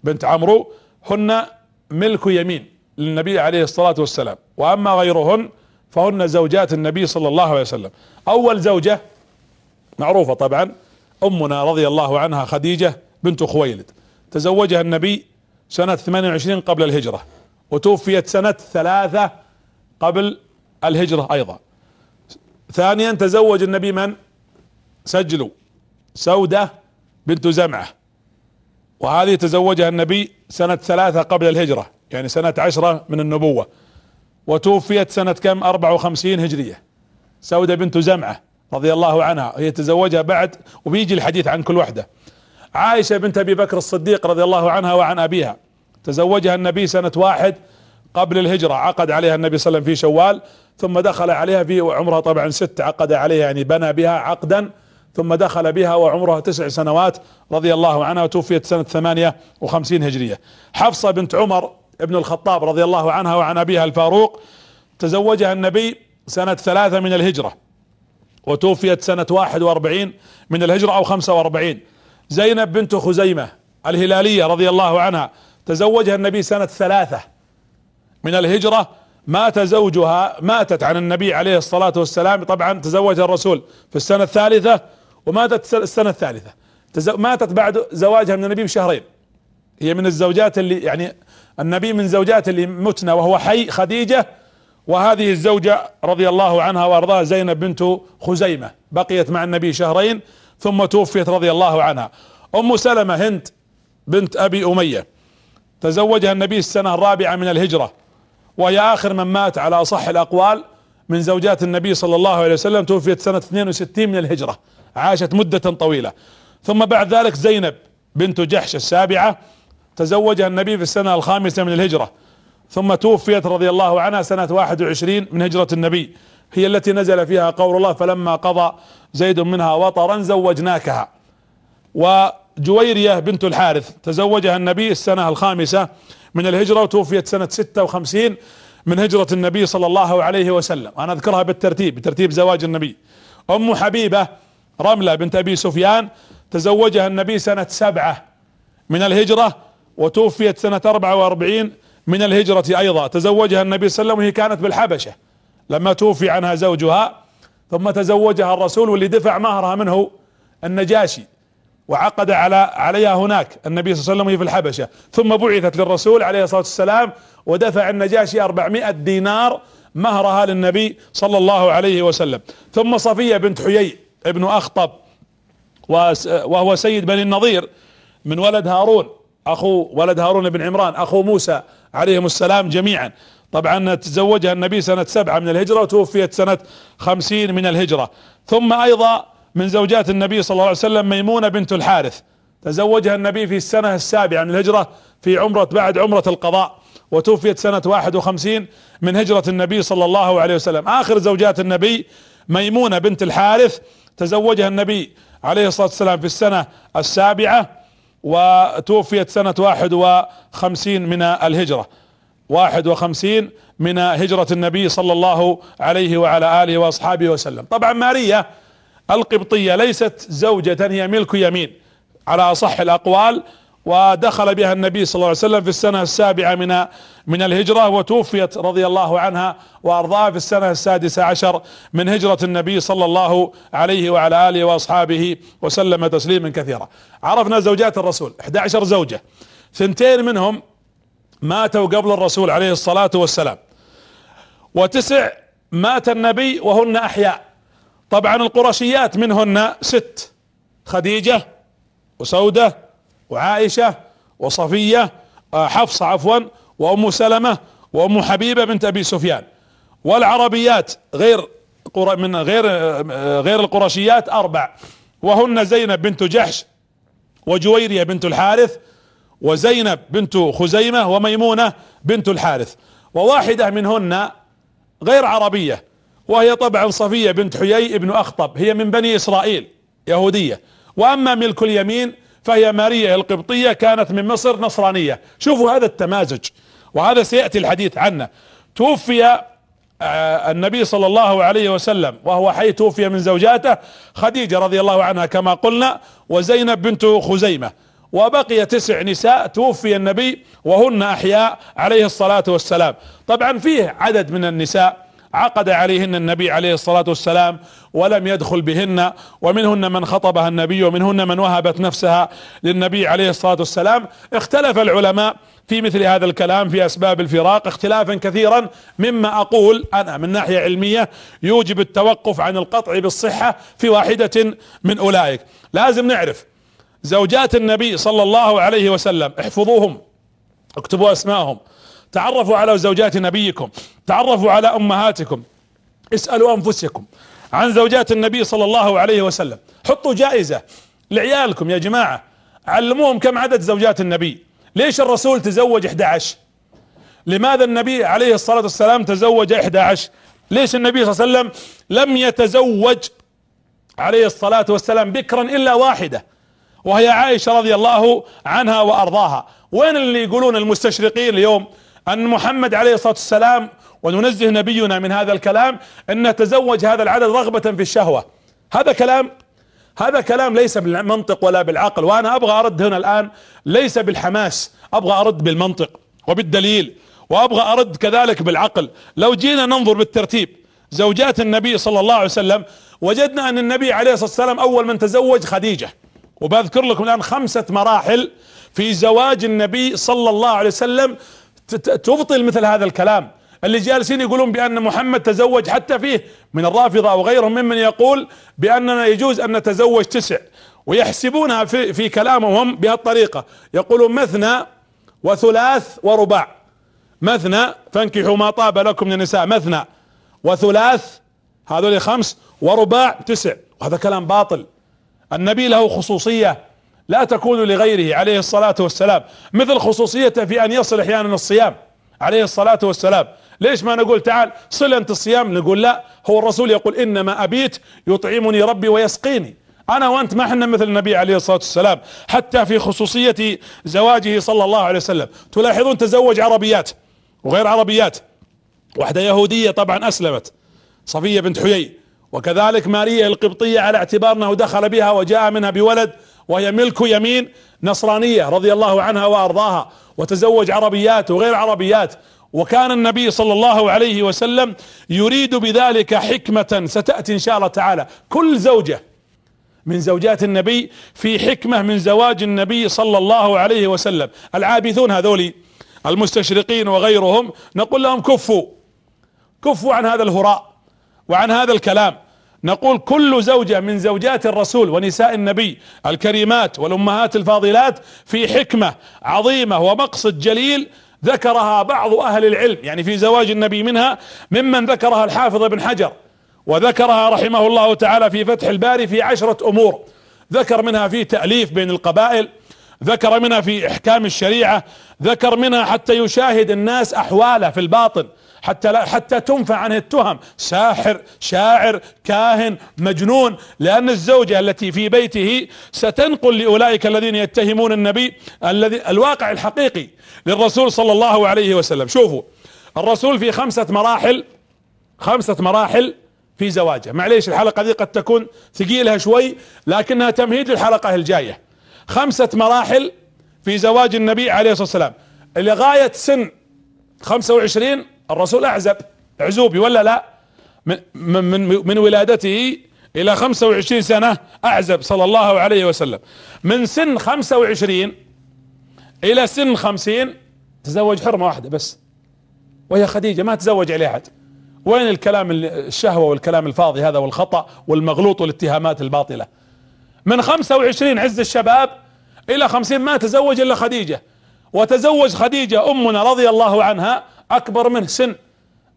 Speaker 1: بنت عمرو هن ملك يمين للنبي عليه الصلاة والسلام وأما غيرهن فهن زوجات النبي صلى الله عليه وسلم أول زوجة معروفة طبعا أمنا رضي الله عنها خديجة بنت خويلد تزوجها النبي سنة 28 قبل الهجرة وتوفيت سنة ثلاثة قبل الهجرة أيضا ثانيا تزوج النبي من سجلوا سودة بنت زمعة وهذه تزوجها النبي سنة ثلاثة قبل الهجرة يعني سنة عشرة من النبوة وتوفيت سنة كم أربعة وخمسين هجرية سودة بنت زمعة رضي الله عنها هي تزوجها بعد وبيجي الحديث عن كل وحدة عائشة بنت أبي بكر الصديق رضي الله عنها وعن أبيها تزوجها النبي سنة واحد قبل الهجرة عقد عليها النبي صلى الله عليه وسلم في شوال ثم دخل عليها في وعمرها طبعا ست عقد عليها يعني بنى بها عقدا ثم دخل بها وعمرها تسع سنوات رضي الله عنها وتوفيت سنة ثمانية وخمسين هجرية حفصة بنت عمر ابن الخطاب رضي الله عنها وعن أبيها الفاروق تزوجها النبي سنة ثلاثة من الهجرة وتوفيت سنة واحد واربعين من الهجرة أو خمسة واربعين زينب بنت خزيمة الهلالية رضي الله عنها تزوجها النبي سنة ثلاثة من الهجرة مات زوجها ماتت عن النبي عليه الصلاة والسلام طبعا تزوج الرسول في السنة الثالثة وماتت السنة الثالثة ماتت بعد زواجها من النبي بشهرين هي من الزوجات اللي يعني النبي من زوجات اللي متنا وهو حي خديجة وهذه الزوجة رضي الله عنها وارضاها زينب بنت خزيمة بقيت مع النبي شهرين ثم توفيت رضي الله عنها ام سلمة هند بنت ابي امية تزوجها النبي السنة الرابعة من الهجرة وهي آخر من مات على أصح الأقوال من زوجات النبي صلى الله عليه وسلم توفيت سنة 62 من الهجرة عاشت مدة طويلة ثم بعد ذلك زينب بنت جحش السابعة تزوجها النبي في السنة الخامسة من الهجرة ثم توفيت رضي الله عنها سنة 21 من هجرة النبي هي التي نزل فيها قول الله فلما قضى زيد منها وطرا زوجناكها وجويرية بنت الحارث تزوجها النبي السنة الخامسة من الهجرة وتوفيت سنة 56 من هجرة النبي صلى الله عليه وسلم أنا أذكرها بالترتيب بترتيب زواج النبي أم حبيبة رملة بنت أبي سفيان تزوجها النبي سنة سبعة من الهجرة وتوفيت سنة 44 من الهجرة أيضا تزوجها النبي صلى الله عليه وسلم وهي كانت بالحبشة لما توفي عنها زوجها ثم تزوجها الرسول واللي دفع مهرها منه النجاشي وعقد على عليها هناك النبي صلى الله عليه وسلم وهي في الحبشة ثم بعثت للرسول عليه الصلاة والسلام ودفع النجاشي 400 دينار مهرها للنبي صلى الله عليه وسلم ثم صفية بنت حيي ابن أخطب وهو سيد بني النظير من ولد هارون أخو ولد هارون بن عمران أخو موسى عليهم السلام جميعا طبعا تزوجها النبي سنة سبعة من الهجرة وتوفيت سنة خمسين من الهجرة ثم أيضا من زوجات النبي صلى الله عليه وسلم ميمونة بنت الحارث تزوجها النبي في السنة السابعة من الهجرة في عمرة بعد عمرة القضاء وتوفيت سنة 51 من هجرة النبي صلى الله عليه وسلم آخر زوجات النبي ميمونة بنت الحارث تزوجها النبي عليه الصلاة والسلام في السنة السابعة وتوفيت سنة 51 من الهجرة 51 من هجرة النبي صلى الله عليه وعلى آله وأصحابه وسلم طبعا ماريا القبطية ليست زوجة هي ملك يمين على أصح الأقوال ودخل بها النبي صلى الله عليه وسلم في السنة السابعة من من الهجرة وتوفيت رضي الله عنها وأرضاها في السنة السادسة عشر من هجرة النبي صلى الله عليه وعلى آله وأصحابه وسلم تسليما كثيرا عرفنا زوجات الرسول 11 زوجة ثنتين منهم ماتوا قبل الرسول عليه الصلاة والسلام وتسع مات النبي وهن أحياء طبعا القرشيات منهن ست خديجة وسودة وعائشة وصفية آه، حفصة عفوا وأم سلمة وأم حبيبة بنت أبي سفيان والعربيات غير من غير آه، آه، غير القرشيات أربع وهن زينب بنت جحش وجويرية بنت الحارث وزينب بنت خزيمة وميمونة بنت الحارث وواحدة منهن غير عربية وهي طبعا صفية بنت حيي ابن أخطب هي من بني إسرائيل يهودية وأما ملك اليمين فهي ماريا القبطية كانت من مصر نصرانية شوفوا هذا التمازج وهذا سيأتي الحديث عنه توفي آه، النبي صلى الله عليه وسلم وهو حي توفي من زوجاته خديجة رضي الله عنها كما قلنا وزينب بنت خزيمة وبقي تسع نساء توفي النبي وهن أحياء عليه الصلاة والسلام طبعا فيه عدد من النساء عقد عليهن النبي عليه الصلاة والسلام ولم يدخل بهن ومنهن من خطبها النبي ومنهن من وهبت نفسها للنبي عليه الصلاة والسلام اختلف العلماء في مثل هذا الكلام في اسباب الفراق اختلافا كثيرا مما اقول انا من ناحيه علميه يوجب التوقف عن القطع بالصحه في واحده من اولئك لازم نعرف زوجات النبي صلى الله عليه وسلم احفظوهم اكتبوا اسماءهم تعرفوا على زوجات نبيكم تعرفوا على امهاتكم اسألوا انفسكم عن زوجات النبي صلى الله عليه وسلم حطوا جائزة لعيالكم يا جماعة علموهم كم عدد زوجات النبي ليش الرسول تزوج 11 لماذا النبي عليه الصلاة والسلام تزوج 11 ليش النبي صلى الله عليه وسلم لم يتزوج عليه الصلاة والسلام بكرا إلا واحدة وهي عائشة رضي الله عنها وأرضاها وين اللي يقولون المستشرقين اليوم ان محمد عليه الصلاة والسلام وننزه نبينا من هذا الكلام ان تزوج هذا العدد رغبة في الشهوة هذا كلام هذا كلام ليس بالمنطق ولا بالعقل وانا ابغى ارد هنا الان ليس بالحماس ابغى ارد بالمنطق وبالدليل وابغى ارد كذلك بالعقل لو جينا ننظر بالترتيب زوجات النبي صلى الله عليه وسلم وجدنا ان النبي عليه الصلاه والسلام اول من تزوج خديجه وبذكر لكم الان خمسه مراحل في زواج النبي صلى الله عليه وسلم تبطل مثل هذا الكلام اللي جالسين يقولون بان محمد تزوج حتى فيه من الرافضه وغيرهم ممن يقول باننا يجوز ان نتزوج تسع ويحسبونها في في كلامهم بهالطريقه يقولون مثنى وثلاث ورباع مثنى فانكحوا ما طاب لكم من النساء مثنى وثلاث هذول خمس ورباع تسع وهذا كلام باطل النبي له خصوصيه لا تكون لغيره عليه الصلاة والسلام مثل خصوصيته في أن يصل أحيانا الصيام عليه الصلاة والسلام ليش ما نقول تعال صل أنت الصيام نقول لا هو الرسول يقول إنما أبيت يطعمني ربي ويسقيني أنا وأنت ما احنا مثل النبي عليه الصلاة والسلام حتى في خصوصية زواجه صلى الله عليه وسلم تلاحظون تزوج عربيات وغير عربيات واحدة يهودية طبعا أسلمت صفية بنت حيي وكذلك ماريا القبطية على اعتبار أنه دخل بها وجاء منها بولد وهي ملك يمين نصرانية رضي الله عنها وأرضاها وتزوج عربيات وغير عربيات وكان النبي صلى الله عليه وسلم يريد بذلك حكمة ستأتي إن شاء الله تعالى كل زوجة من زوجات النبي في حكمة من زواج النبي صلى الله عليه وسلم العابثون هذولي المستشرقين وغيرهم نقول لهم كفوا كفوا عن هذا الهراء وعن هذا الكلام نقول كل زوجة من زوجات الرسول ونساء النبي الكريمات والأمهات الفاضلات في حكمة عظيمة ومقصد جليل ذكرها بعض أهل العلم يعني في زواج النبي منها ممن ذكرها الحافظ ابن حجر وذكرها رحمه الله تعالى في فتح الباري في عشرة أمور ذكر منها في تأليف بين القبائل ذكر منها في إحكام الشريعة ذكر منها حتى يشاهد الناس أحواله في الباطن حتى لا حتى تنفى عنه التهم ساحر شاعر كاهن مجنون لأن الزوجة التي في بيته ستنقل لأولئك الذين يتهمون النبي الذي الواقع الحقيقي للرسول صلى الله عليه وسلم شوفوا الرسول في خمسة مراحل خمسة مراحل في زواجه معليش الحلقة دي قد تكون ثقيلها شوي لكنها تمهيد للحلقة الجاية خمسة مراحل في زواج النبي عليه الصلاة والسلام لغاية سن 25 الرسول أعزب عزوبي ولا لا من, من, من ولادته إلى 25 سنة أعزب صلى الله عليه وسلم من سن 25 إلى سن 50 تزوج حرمة واحدة بس وهي خديجة ما تزوج عليها أحد وين الكلام الشهوة والكلام الفاضي هذا والخطأ والمغلوط والاتهامات الباطلة من 25 عز الشباب إلى 50 ما تزوج إلا خديجة وتزوج خديجة أمنا رضي الله عنها اكبر منه سن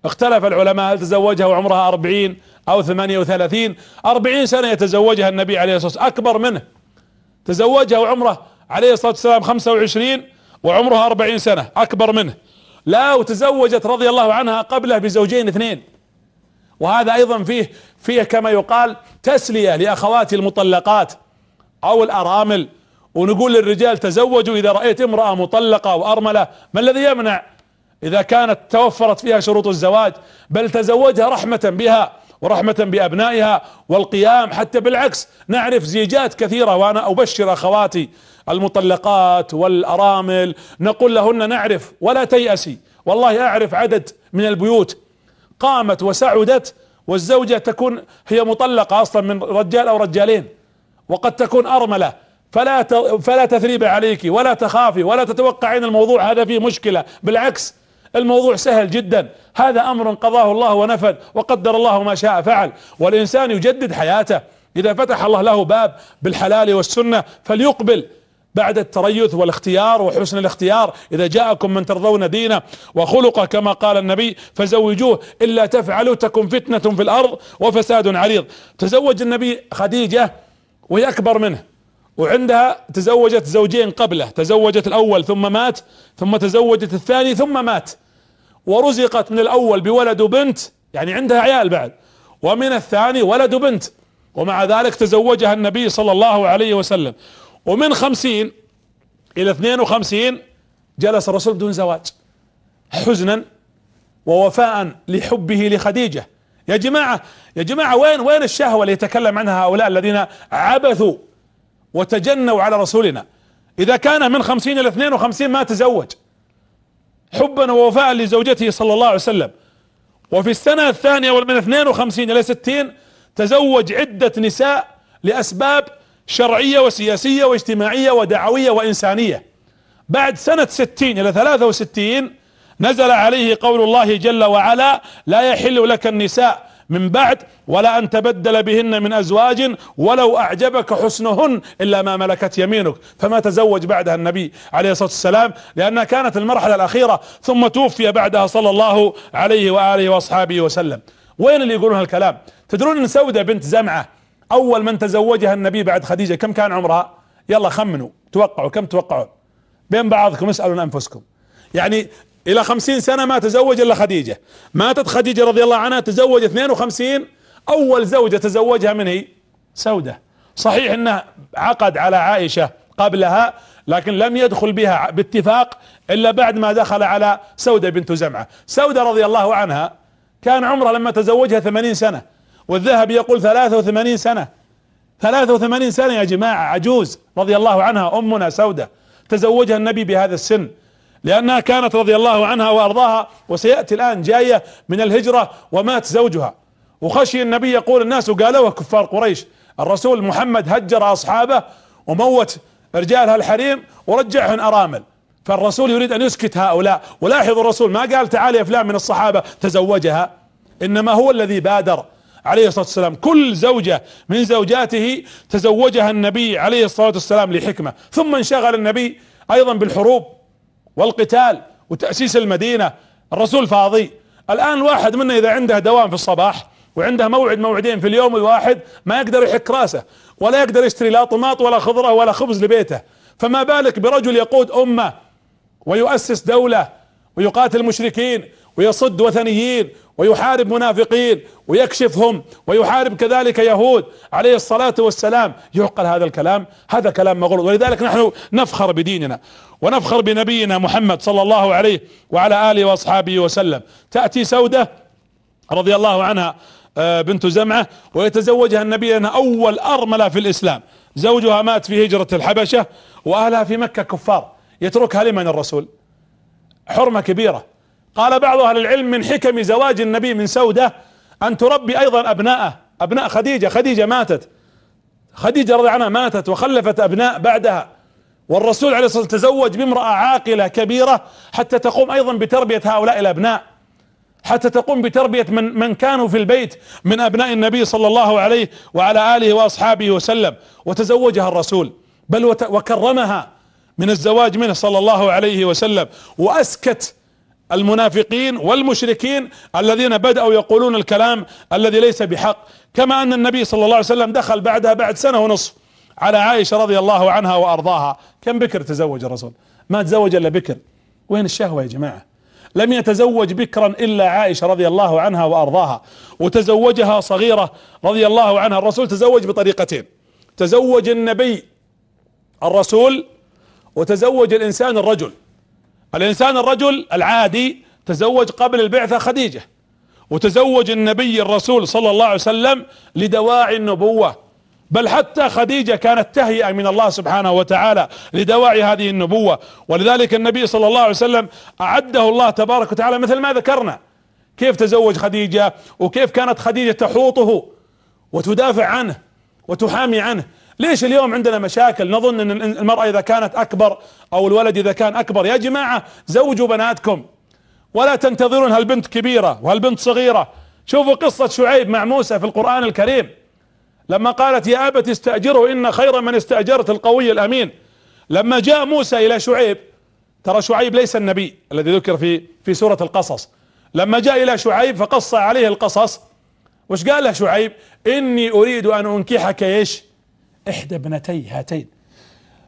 Speaker 1: اختلف العلماء هل تزوجها وعمرها أربعين أو ثمانية وثلاثين أربعين سنة يتزوجها النبي عليه الصلاة والسلام أكبر منه تزوجها وعمره عليه الصلاة والسلام خمسة وعشرين وعمرها أربعين سنة أكبر منه لا وتزوجت رضي الله عنها قبله بزوجين اثنين وهذا أيضا فيه فيه كما يقال تسلية لأخواتي المطلقات أو الأرامل ونقول للرجال تزوجوا إذا رأيت امرأة مطلقة وأرملة ما الذي يمنع إذا كانت توفرت فيها شروط الزواج بل تزوجها رحمة بها ورحمة بأبنائها والقيام حتى بالعكس نعرف زيجات كثيرة وأنا أبشر أخواتي المطلقات والأرامل نقول لهن نعرف ولا تيأسي والله أعرف عدد من البيوت قامت وسعدت والزوجة تكون هي مطلقة أصلا من رجال أو رجالين وقد تكون أرملة فلا فلا تثريب عليك ولا تخافي ولا تتوقعين الموضوع هذا فيه مشكلة بالعكس الموضوع سهل جدا هذا امر قضاه الله ونفذ وقدر الله ما شاء فعل والانسان يجدد حياته اذا فتح الله له باب بالحلال والسنه فليقبل بعد التريث والاختيار وحسن الاختيار اذا جاءكم من ترضون دينه وخلقه كما قال النبي فزوجوه الا تفعلوا تكن فتنه في الارض وفساد عريض تزوج النبي خديجه وهي اكبر منه وعندها تزوجت زوجين قبله تزوجت الاول ثم مات ثم تزوجت الثاني ثم مات ورزقت من الاول بولد وبنت يعني عندها عيال بعد ومن الثاني ولد وبنت ومع ذلك تزوجها النبي صلى الله عليه وسلم ومن خمسين الى اثنين وخمسين جلس الرسول بدون زواج حزنا ووفاء لحبه لخديجة يا جماعة يا جماعة وين وين الشهوة اللي يتكلم عنها هؤلاء الذين عبثوا وتجنوا على رسولنا إذا كان من خمسين إلى اثنين وخمسين ما تزوج حبا ووفاء لزوجته صلى الله عليه وسلم وفي السنة الثانية من اثنين وخمسين إلى ستين تزوج عدة نساء لأسباب شرعية وسياسية واجتماعية ودعوية وإنسانية بعد سنة ستين إلى ثلاثة وستين نزل عليه قول الله جل وعلا لا يحل لك النساء من بعد ولا أن تبدل بهن من أزواج ولو أعجبك حسنهن إلا ما ملكت يمينك فما تزوج بعدها النبي عليه الصلاة والسلام لأنها كانت المرحلة الأخيرة ثم توفي بعدها صلى الله عليه وآله وأصحابه وسلم وين اللي يقولون هالكلام تدرون أن سودة بنت زمعة أول من تزوجها النبي بعد خديجة كم كان عمرها يلا خمنوا توقعوا كم توقعوا بين بعضكم اسألوا أنفسكم يعني الى خمسين سنة ما تزوج الا خديجة ماتت خديجة رضي الله عنها تزوج 52 اول زوجة تزوجها من هي سودة صحيح انه عقد على عائشة قبلها لكن لم يدخل بها باتفاق الا بعد ما دخل على سودة بنت زمعة سودة رضي الله عنها كان عمرها لما تزوجها 80 سنة والذهب يقول 83 سنة 83 سنة يا جماعة عجوز رضي الله عنها امنا سودة تزوجها النبي بهذا السن لأنها كانت رضي الله عنها وأرضاها وسيأتي الآن جاية من الهجرة ومات زوجها وخشي النبي يقول الناس وقالوا كفار قريش الرسول محمد هجر أصحابه وموت رجالها الحريم ورجعهم أرامل فالرسول يريد أن يسكت هؤلاء ولاحظوا الرسول ما قال تعال يا فلان من الصحابة تزوجها إنما هو الذي بادر عليه الصلاة والسلام كل زوجة من زوجاته تزوجها النبي عليه الصلاة والسلام لحكمة ثم انشغل النبي أيضا بالحروب والقتال وتأسيس المدينة الرسول فاضي الآن واحد منا إذا عنده دوام في الصباح وعنده موعد موعدين في اليوم الواحد ما يقدر يحك راسه ولا يقدر يشتري لا طماط ولا خضرة ولا خبز لبيته فما بالك برجل يقود أمة ويؤسس دولة ويقاتل مشركين ويصد وثنيين ويحارب منافقين ويكشفهم ويحارب كذلك يهود عليه الصلاة والسلام يعقل هذا الكلام هذا كلام مغلوط ولذلك نحن نفخر بديننا ونفخر بنبينا محمد صلى الله عليه وعلى آله وأصحابه وسلم تأتي سودة رضي الله عنها آه، بنت زمعة ويتزوجها النبي لأنها أول أرملة في الإسلام زوجها مات في هجرة الحبشة وأهلها في مكة كفار يتركها لمن الرسول حرمة كبيرة قال بعض اهل العلم من حكم زواج النبي من سوده ان تربي ايضا ابناءه ابناء خديجه خديجه ماتت خديجه رضي عنها ماتت وخلفت ابناء بعدها والرسول عليه الصلاه والسلام تزوج بامراه عاقله كبيره حتى تقوم ايضا بتربيه هؤلاء الابناء حتى تقوم بتربيه من من كانوا في البيت من ابناء النبي صلى الله عليه وعلى اله واصحابه وسلم وتزوجها الرسول بل وكرمها من الزواج منه صلى الله عليه وسلم واسكت المنافقين والمشركين الذين بدأوا يقولون الكلام الذي ليس بحق كما أن النبي صلى الله عليه وسلم دخل بعدها بعد سنة ونصف على عائشة رضي الله عنها وأرضاها كم بكر تزوج الرسول ما تزوج إلا بكر وين الشهوة يا جماعة لم يتزوج بكرا إلا عائشة رضي الله عنها وأرضاها وتزوجها صغيرة رضي الله عنها الرسول تزوج بطريقتين تزوج النبي الرسول وتزوج الإنسان الرجل الانسان الرجل العادي تزوج قبل البعثة خديجة وتزوج النبي الرسول صلى الله عليه وسلم لدواعي النبوة بل حتى خديجة كانت تهيئة من الله سبحانه وتعالى لدواعي هذه النبوة ولذلك النبي صلى الله عليه وسلم أعده الله تبارك وتعالى مثل ما ذكرنا كيف تزوج خديجة وكيف كانت خديجة تحوطه وتدافع عنه وتحامي عنه ليش اليوم عندنا مشاكل نظن ان المرأة اذا كانت اكبر او الولد اذا كان اكبر يا جماعة زوجوا بناتكم ولا تنتظرون هالبنت كبيرة وهالبنت صغيرة شوفوا قصة شعيب مع موسى في القرآن الكريم لما قالت يا ابت استأجره ان خير من استأجرت القوي الامين لما جاء موسى الى شعيب ترى شعيب ليس النبي الذي ذكر في في سورة القصص لما جاء الى شعيب فقص عليه القصص وش قال له شعيب اني اريد ان انكحك ايش إحدى ابنتي هاتين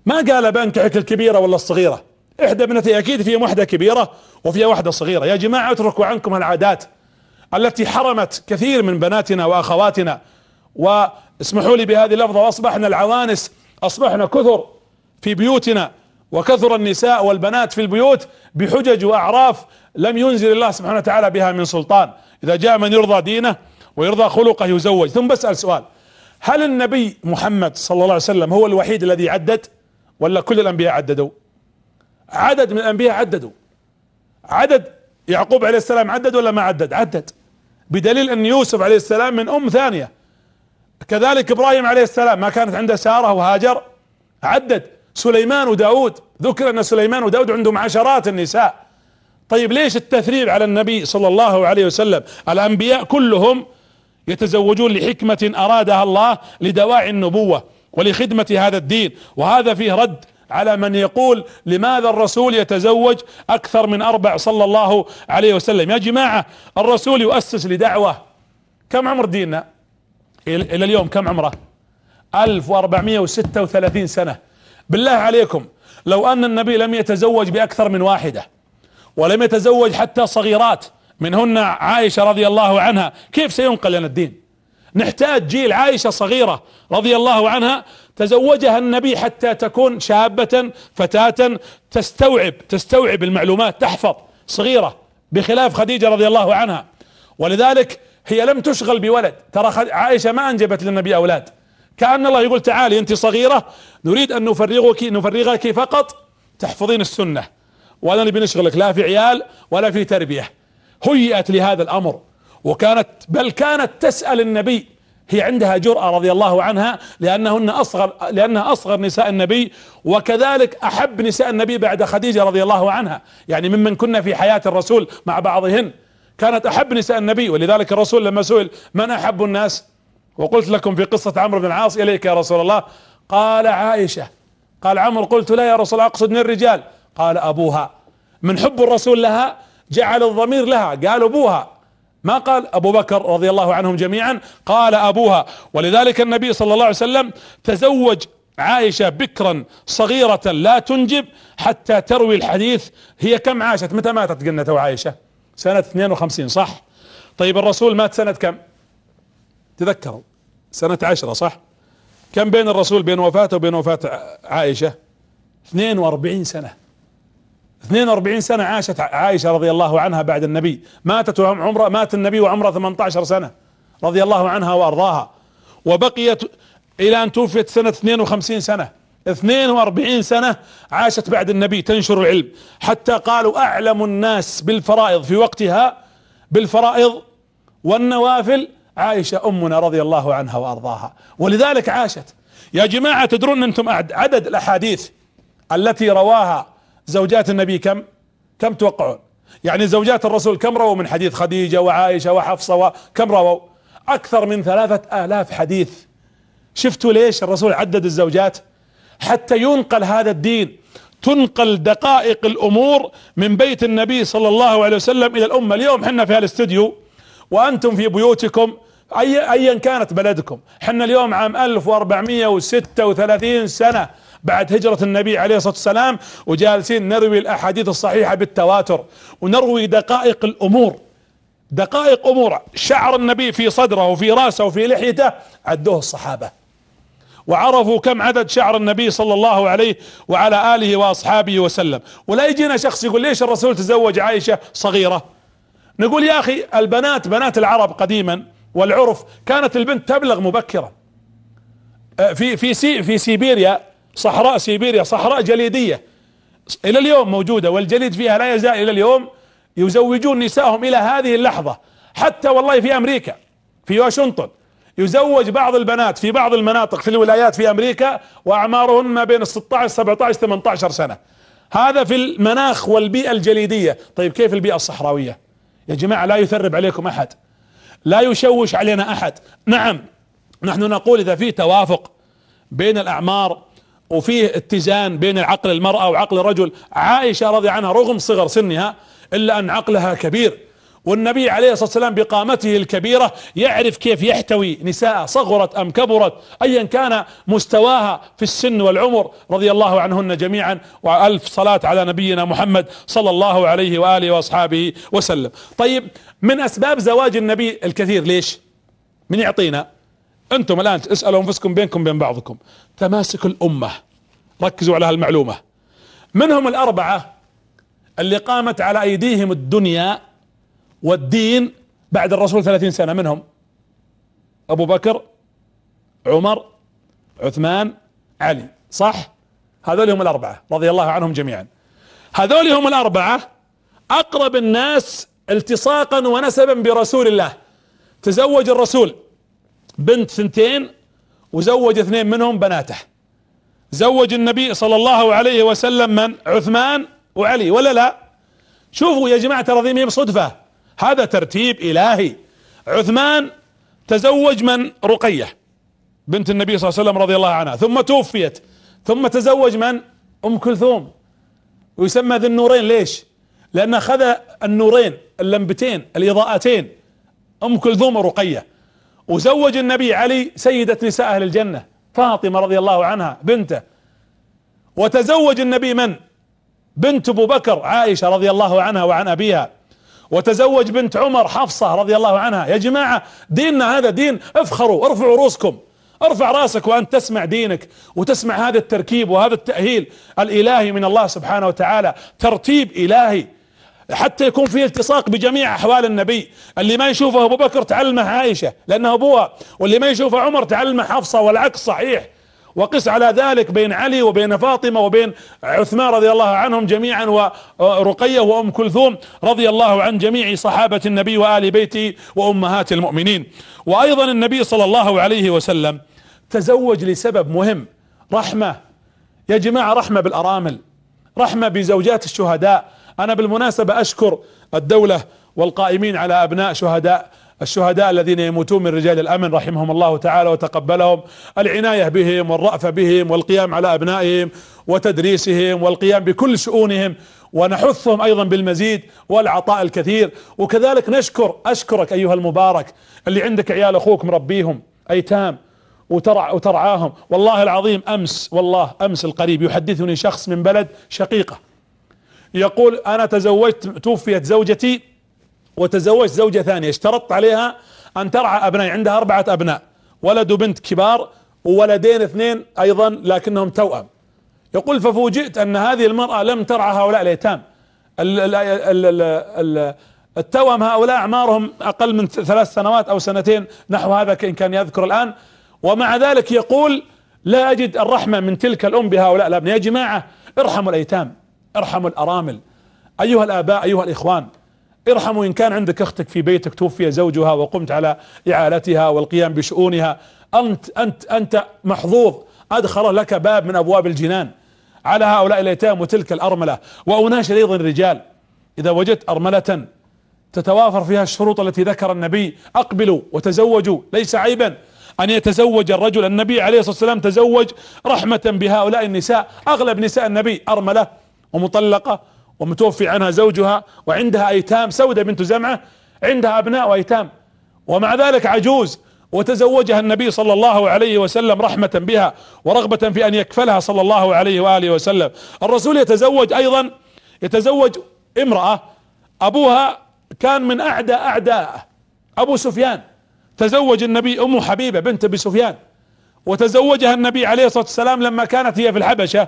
Speaker 1: ما قال بنكحك الكبيرة ولا الصغيرة إحدى ابنتي أكيد فيهم واحدة كبيرة وفيها واحدة صغيرة يا جماعة اتركوا عنكم العادات التي حرمت كثير من بناتنا وأخواتنا واسمحوا لي بهذه اللفظة وأصبحنا العوانس أصبحنا كثر في بيوتنا وكثر النساء والبنات في البيوت بحجج وأعراف لم ينزل الله سبحانه وتعالى بها من سلطان إذا جاء من يرضى دينه ويرضى خلقه يزوج ثم بسأل سؤال هل النبي محمد صلى الله عليه وسلم هو الوحيد الذي عدد ولا كل الانبياء عددوا عدد من الانبياء عددوا عدد يعقوب عليه السلام عدد ولا ما عدد عدد بدليل ان يوسف عليه السلام من ام ثانيه كذلك ابراهيم عليه السلام ما كانت عنده ساره وهاجر عدد سليمان وداود ذكر ان سليمان وداود عندهم عشرات النساء طيب ليش التثريب على النبي صلى الله عليه وسلم الانبياء كلهم يتزوجون لحكمة أرادها الله لدواعي النبوة ولخدمة هذا الدين وهذا فيه رد على من يقول لماذا الرسول يتزوج أكثر من أربع صلى الله عليه وسلم يا جماعة الرسول يؤسس لدعوة كم عمر ديننا إلى اليوم كم عمره 1436 سنة بالله عليكم لو أن النبي لم يتزوج بأكثر من واحدة ولم يتزوج حتى صغيرات منهن عائشة رضي الله عنها كيف سينقل لنا الدين نحتاج جيل عائشة صغيرة رضي الله عنها تزوجها النبي حتى تكون شابة فتاة تستوعب تستوعب المعلومات تحفظ صغيرة بخلاف خديجة رضي الله عنها ولذلك هي لم تشغل بولد ترى عائشة ما أنجبت للنبي أولاد كأن الله يقول تعالي أنت صغيرة نريد أن نفرغك نفرغك فقط تحفظين السنة ولا نبي نشغلك لا في عيال ولا في تربية هيئت لهذا الأمر وكانت بل كانت تسأل النبي هي عندها جرأة رضي الله عنها لأنهن أصغر لأنها أصغر نساء النبي وكذلك أحب نساء النبي بعد خديجة رضي الله عنها يعني ممن كنا في حياة الرسول مع بعضهن كانت أحب نساء النبي ولذلك الرسول لما سئل من أحب الناس وقلت لكم في قصة عمرو بن العاص إليك يا رسول الله قال عائشة قال عمرو قلت لا يا رسول أقصد من الرجال قال أبوها من حب الرسول لها جعل الضمير لها قال ابوها ما قال ابو بكر رضي الله عنهم جميعا قال ابوها ولذلك النبي صلى الله عليه وسلم تزوج عائشة بكرا صغيرة لا تنجب حتى تروي الحديث هي كم عاشت متى ماتت قلنا عائشة سنة 52 صح طيب الرسول مات سنة كم تذكروا سنة عشرة صح كم بين الرسول بين وفاته وبين وفاة عائشة 42 سنة 42 سنة عاشت عائشة رضي الله عنها بعد النبي ماتت عمره مات النبي وعمره 18 سنة رضي الله عنها وأرضاها وبقيت إلى أن توفيت سنة 52 سنة 42 سنة عاشت بعد النبي تنشر العلم حتى قالوا أعلم الناس بالفرائض في وقتها بالفرائض والنوافل عائشة أمنا رضي الله عنها وأرضاها ولذلك عاشت يا جماعة تدرون أنتم عدد الأحاديث التي رواها زوجات النبي كم كم توقعون يعني زوجات الرسول كم رووا من حديث خديجة وعائشة وحفصة وكم رووا أكثر من ثلاثة آلاف حديث شفتوا ليش الرسول عدد الزوجات حتى ينقل هذا الدين تنقل دقائق الأمور من بيت النبي صلى الله عليه وسلم إلى الأمة اليوم حنا في هالاستديو وأنتم في بيوتكم أيا كانت بلدكم حنا اليوم عام 1436 سنة بعد هجرة النبي عليه الصلاة والسلام وجالسين نروي الأحاديث الصحيحة بالتواتر ونروي دقائق الأمور دقائق أمور شعر النبي في صدره وفي رأسه وفي لحيته عدوه الصحابة وعرفوا كم عدد شعر النبي صلى الله عليه وعلى آله وأصحابه وسلم ولا يجينا شخص يقول ليش الرسول تزوج عائشة صغيرة نقول يا أخي البنات بنات العرب قديما والعرف كانت البنت تبلغ مبكرة آه، في في سي في سيبيريا صحراء سيبيريا صحراء جليدية إلى اليوم موجودة والجليد فيها لا يزال إلى اليوم يزوجون نسائهم إلى هذه اللحظة حتى والله في أمريكا في واشنطن يزوج بعض البنات في بعض المناطق في الولايات في أمريكا وأعمارهن ما بين 16 17 18 سنة هذا في المناخ والبيئة الجليدية طيب كيف البيئة الصحراوية يا جماعة لا يثرب عليكم أحد لا يشوش علينا أحد نعم نحن نقول إذا في توافق بين الأعمار وفيه اتزان بين عقل المرأة وعقل الرجل عائشة رضي عنها رغم صغر سنها إلا أن عقلها كبير والنبي عليه الصلاة والسلام بقامته الكبيرة يعرف كيف يحتوي نساء صغرت أم كبرت أيا كان مستواها في السن والعمر رضي الله عنهن جميعا وألف صلاة على نبينا محمد صلى الله عليه وآله وأصحابه وسلم طيب من أسباب زواج النبي الكثير ليش من يعطينا انتم الان اسالوا انفسكم بينكم بين بعضكم تماسك الامه ركزوا على هالمعلومه منهم الاربعه اللي قامت على ايديهم الدنيا والدين بعد الرسول ثلاثين سنه منهم ابو بكر عمر عثمان علي صح هذول هم الاربعه رضي الله عنهم جميعا هذول هم الاربعه اقرب الناس التصاقا ونسبا برسول الله تزوج الرسول بنت ثنتين وزوج اثنين منهم بناته زوج النبي صلى الله عليه وسلم من عثمان وعلي ولا لا شوفوا يا جماعة ترى ذي بصدفة هذا ترتيب إلهي عثمان تزوج من رقية بنت النبي صلى الله عليه وسلم رضي الله عنها ثم توفيت ثم تزوج من أم كلثوم ويسمى ذي النورين ليش لأن أخذ النورين اللمبتين الإضاءتين أم كلثوم ورقية وزوج النبي علي سيدة نساء أهل الجنة فاطمة رضي الله عنها بنته وتزوج النبي من بنت ابو بكر عائشة رضي الله عنها وعن أبيها وتزوج بنت عمر حفصة رضي الله عنها يا جماعة ديننا هذا دين افخروا ارفعوا رؤوسكم ارفع راسك وانت تسمع دينك وتسمع هذا التركيب وهذا التأهيل الالهي من الله سبحانه وتعالى ترتيب الهي حتى يكون في التصاق بجميع احوال النبي اللي ما يشوفه ابو بكر تعلمه عائشه لانه ابوها واللي ما يشوفه عمر تعلمه حفصه والعكس صحيح وقس على ذلك بين علي وبين فاطمه وبين عثمان رضي الله عنهم جميعا ورقيه وام كلثوم رضي الله عن جميع صحابه النبي وال بيته وامهات المؤمنين وايضا النبي صلى الله عليه وسلم تزوج لسبب مهم رحمه يا جماعه رحمه بالارامل رحمه بزوجات الشهداء انا بالمناسبة اشكر الدولة والقائمين على ابناء شهداء الشهداء الذين يموتون من رجال الامن رحمهم الله تعالى وتقبلهم العنايه بهم والرأفه بهم والقيام على ابنائهم وتدريسهم والقيام بكل شؤونهم ونحثهم ايضا بالمزيد والعطاء الكثير وكذلك نشكر اشكرك ايها المبارك اللي عندك عيال اخوك مربيهم ايتام وترع وترعاهم والله العظيم امس والله امس القريب يحدثني شخص من بلد شقيقه يقول انا تزوجت توفيت زوجتي وتزوجت زوجة ثانية اشترطت عليها ان ترعى ابنائي عندها اربعة ابناء ولد وبنت كبار وولدين اثنين ايضا لكنهم توأم يقول ففوجئت ان هذه المرأة لم ترعى هؤلاء الايتام التوأم هؤلاء اعمارهم اقل من ثلاث سنوات او سنتين نحو هذا ان كان يذكر الان ومع ذلك يقول لا اجد الرحمة من تلك الام بهؤلاء الابناء يا جماعة ارحموا الايتام ارحموا الارامل ايها الاباء ايها الاخوان ارحموا ان كان عندك اختك في بيتك توفي زوجها وقمت على اعالتها والقيام بشؤونها انت انت انت محظوظ ادخل لك باب من ابواب الجنان على هؤلاء الايتام وتلك الارمله واناش ايضا الرجال اذا وجدت ارمله تتوافر فيها الشروط التي ذكر النبي اقبلوا وتزوجوا ليس عيبا ان يتزوج الرجل النبي عليه الصلاه والسلام تزوج رحمه بهؤلاء النساء اغلب نساء النبي ارمله ومطلقة ومتوفي عنها زوجها وعندها ايتام سودة بنت زمعة عندها ابناء وايتام ومع ذلك عجوز وتزوجها النبي صلى الله عليه وسلم رحمة بها ورغبة في ان يكفلها صلى الله عليه واله وسلم الرسول يتزوج ايضا يتزوج امرأة ابوها كان من اعدى اعدائه ابو سفيان تزوج النبي ام حبيبة بنت ابي سفيان وتزوجها النبي عليه الصلاة والسلام لما كانت هي في الحبشة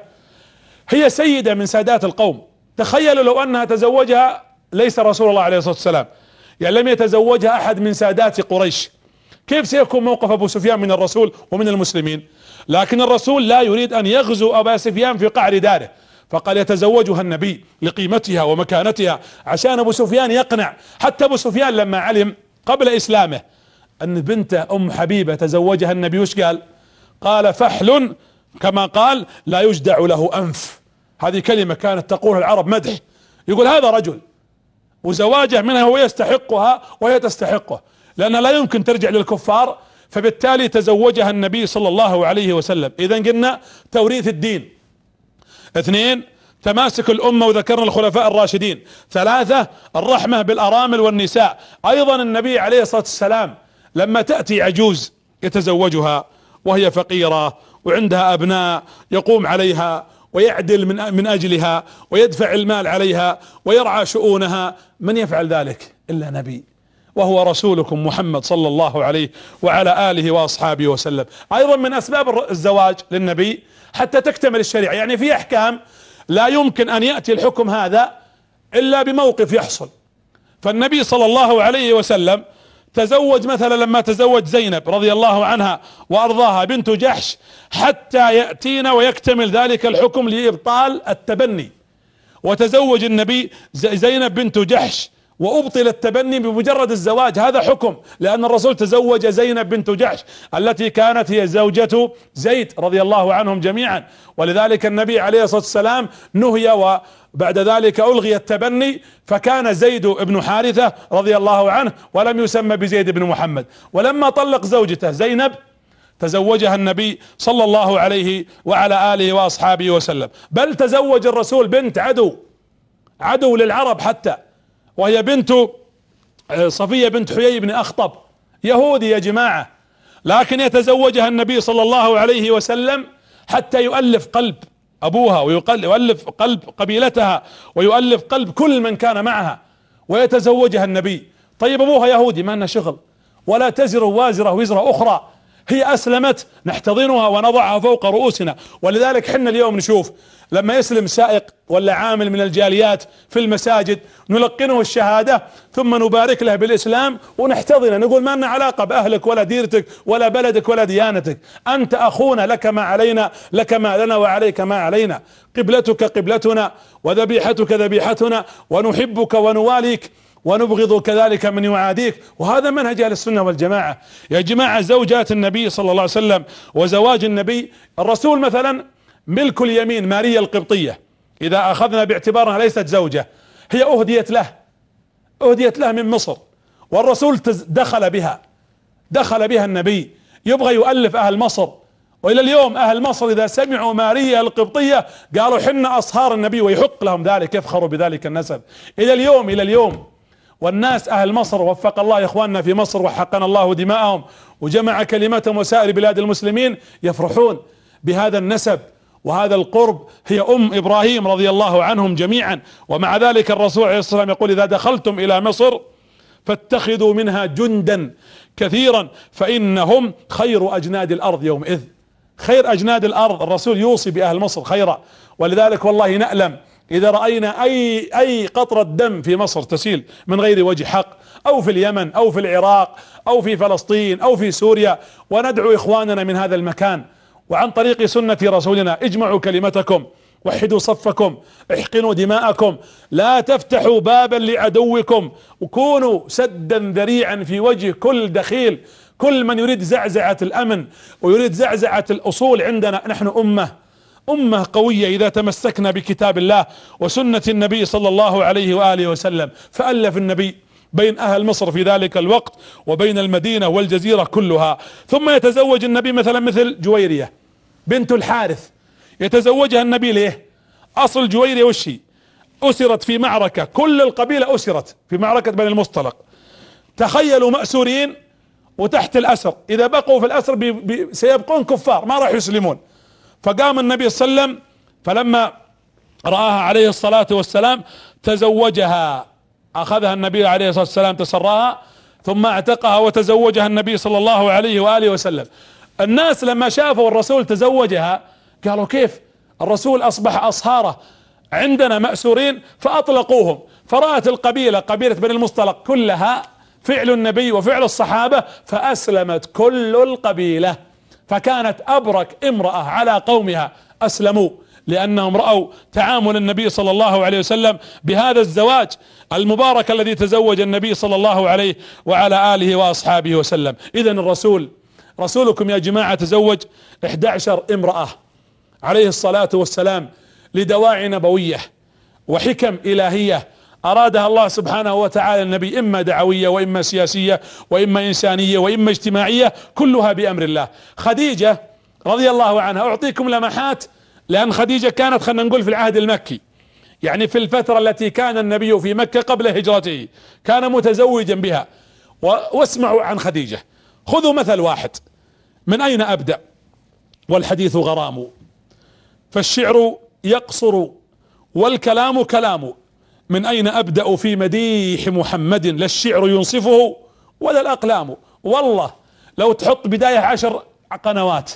Speaker 1: هي سيدة من سادات القوم تخيلوا لو انها تزوجها ليس رسول الله عليه الصلاة والسلام يعني لم يتزوجها احد من سادات قريش كيف سيكون موقف ابو سفيان من الرسول ومن المسلمين لكن الرسول لا يريد ان يغزو ابا سفيان في قعر داره فقال يتزوجها النبي لقيمتها ومكانتها عشان ابو سفيان يقنع حتى ابو سفيان لما علم قبل اسلامه ان بنته ام حبيبه تزوجها النبي وش قال قال فحل كما قال لا يجدع له أنف هذه كلمة كانت تقولها العرب مدح يقول هذا رجل وزواجه منها هو يستحقها وهي تستحقه لأنها لا يمكن ترجع للكفار فبالتالي تزوجها النبي صلى الله عليه وسلم إذا قلنا توريث الدين اثنين تماسك الأمة وذكرنا الخلفاء الراشدين ثلاثة الرحمة بالأرامل والنساء أيضا النبي عليه الصلاة والسلام لما تأتي عجوز يتزوجها وهي فقيرة وعندها ابناء يقوم عليها ويعدل من من اجلها ويدفع المال عليها ويرعى شؤونها من يفعل ذلك الا نبي وهو رسولكم محمد صلى الله عليه وعلى اله واصحابه وسلم ايضا من اسباب الزواج للنبي حتى تكتمل الشريعه يعني في احكام لا يمكن ان ياتي الحكم هذا الا بموقف يحصل فالنبي صلى الله عليه وسلم تزوج مثلا لما تزوج زينب رضي الله عنها وارضاها بنت جحش حتى ياتينا ويكتمل ذلك الحكم لابطال التبني وتزوج النبي زينب بنت جحش وابطل التبني بمجرد الزواج هذا حكم لان الرسول تزوج زينب بنت جحش التي كانت هي زوجة زيد رضي الله عنهم جميعا ولذلك النبي عليه الصلاه والسلام نهي و بعد ذلك ألغي التبني فكان زيد بن حارثة رضي الله عنه ولم يسمى بزيد بن محمد ولما طلق زوجته زينب تزوجها النبي صلى الله عليه وعلى آله وأصحابه وسلم بل تزوج الرسول بنت عدو عدو للعرب حتى وهي بنت آه، صفية بنت حيي بن أخطب يهودي يا جماعة لكن يتزوجها النبي صلى الله عليه وسلم حتى يؤلف قلب ابوها ويؤلف قلب قبيلتها ويؤلف قلب كل من كان معها ويتزوجها النبي طيب ابوها يهودي ما لنا شغل ولا تزر وازره وزر اخرى هي أسلمت نحتضنها ونضعها فوق رؤوسنا ولذلك حنا اليوم نشوف لما يسلم سائق ولا عامل من الجاليات في المساجد نلقنه الشهادة ثم نبارك له بالإسلام ونحتضنه نقول ما لنا علاقة بأهلك ولا ديرتك ولا بلدك ولا ديانتك أنت أخونا لك ما علينا لك ما لنا وعليك ما علينا قبلتك قبلتنا وذبيحتك ذبيحتنا ونحبك ونواليك ونبغض كذلك من يعاديك وهذا منهج اهل السنه والجماعه يا جماعه زوجات النبي صلى الله عليه وسلم وزواج النبي الرسول مثلا ملك اليمين ماريا القبطيه اذا اخذنا باعتبارها ليست زوجه هي اهديت له اهديت له من مصر والرسول دخل بها دخل بها النبي يبغى يؤلف اهل مصر والى اليوم اهل مصر اذا سمعوا ماريا القبطيه قالوا حنا اصهار النبي ويحق لهم ذلك يفخروا بذلك النسب الى اليوم الى اليوم والناس أهل مصر وفق الله إخواننا في مصر وحقن الله دماءهم وجمع كلمتهم وسائر بلاد المسلمين يفرحون بهذا النسب وهذا القرب هي أم إبراهيم رضي الله عنهم جميعا ومع ذلك الرسول عليه الصلاة والسلام يقول إذا دخلتم إلى مصر فاتخذوا منها جندا كثيرا فإنهم خير أجناد الأرض يومئذ خير أجناد الأرض الرسول يوصي بأهل مصر خيرا ولذلك والله نألم إذا رأينا أي أي قطرة دم في مصر تسيل من غير وجه حق أو في اليمن أو في العراق أو في فلسطين أو في سوريا وندعو إخواننا من هذا المكان وعن طريق سنة رسولنا اجمعوا كلمتكم وحدوا صفكم احقنوا دماءكم لا تفتحوا بابا لعدوكم وكونوا سدا ذريعا في وجه كل دخيل كل من يريد زعزعة الأمن ويريد زعزعة الأصول عندنا نحن أمة أمة قوية إذا تمسكنا بكتاب الله وسنة النبي صلى الله عليه وآله وسلم فألف النبي بين أهل مصر في ذلك الوقت وبين المدينة والجزيرة كلها ثم يتزوج النبي مثلا مثل جويرية بنت الحارث يتزوجها النبي ليه أصل جويرية وشي أسرت في معركة كل القبيلة أسرت في معركة بني المصطلق تخيلوا مأسورين وتحت الأسر إذا بقوا في الأسر بي بي سيبقون كفار ما راح يسلمون فقام النبي صلى الله عليه وسلم فلما رآها عليه الصلاة والسلام تزوجها أخذها النبي عليه الصلاة والسلام تسراها ثم اعتقها وتزوجها النبي صلى الله عليه وآله وسلم الناس لما شافوا الرسول تزوجها قالوا كيف الرسول أصبح أصهاره عندنا مأسورين فأطلقوهم فرأت القبيلة قبيلة بني المصطلق كلها فعل النبي وفعل الصحابة فأسلمت كل القبيلة فكانت أبرك امرأة على قومها أسلموا لأنهم رأوا تعامل النبي صلى الله عليه وسلم بهذا الزواج المبارك الذي تزوج النبي صلى الله عليه وعلى آله وأصحابه وسلم إذا الرسول رسولكم يا جماعة تزوج 11 امرأة عليه الصلاة والسلام لدواعي نبوية وحكم إلهية أرادها الله سبحانه وتعالى النبي إما دعوية وإما سياسية وإما إنسانية وإما اجتماعية كلها بأمر الله خديجة رضي الله عنها أعطيكم لمحات لأن خديجة كانت خلينا نقول في العهد المكي يعني في الفترة التي كان النبي في مكة قبل هجرته كان متزوجا بها واسمعوا عن خديجة خذوا مثل واحد من أين أبدأ والحديث غرام فالشعر يقصر والكلام كلام من اين ابدأ في مديح محمد لا الشعر ينصفه ولا الاقلام والله لو تحط بداية عشر قنوات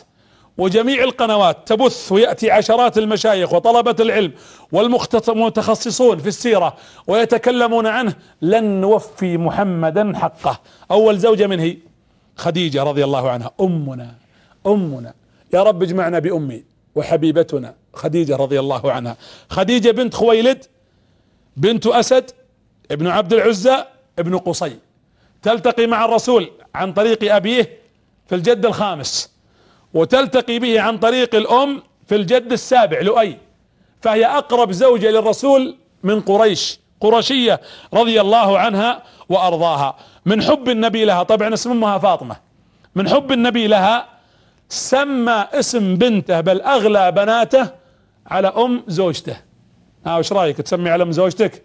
Speaker 1: وجميع القنوات تبث ويأتي عشرات المشايخ وطلبة العلم والمتخصصون في السيرة ويتكلمون عنه لن نوفي محمدا حقه أول زوجة من هي خديجة رضي الله عنها أمنا أمنا يا رب اجمعنا بأمي وحبيبتنا خديجة رضي الله عنها خديجة بنت خويلد بنت أسد ابن عبد العزى ابن قصي تلتقي مع الرسول عن طريق أبيه في الجد الخامس وتلتقي به عن طريق الأم في الجد السابع لؤي فهي أقرب زوجة للرسول من قريش قرشية رضي الله عنها وأرضاها من حب النبي لها طبعا اسم امها فاطمة من حب النبي لها سمى اسم بنته بل أغلى بناته على أم زوجته ها وش رايك تسمي علم زوجتك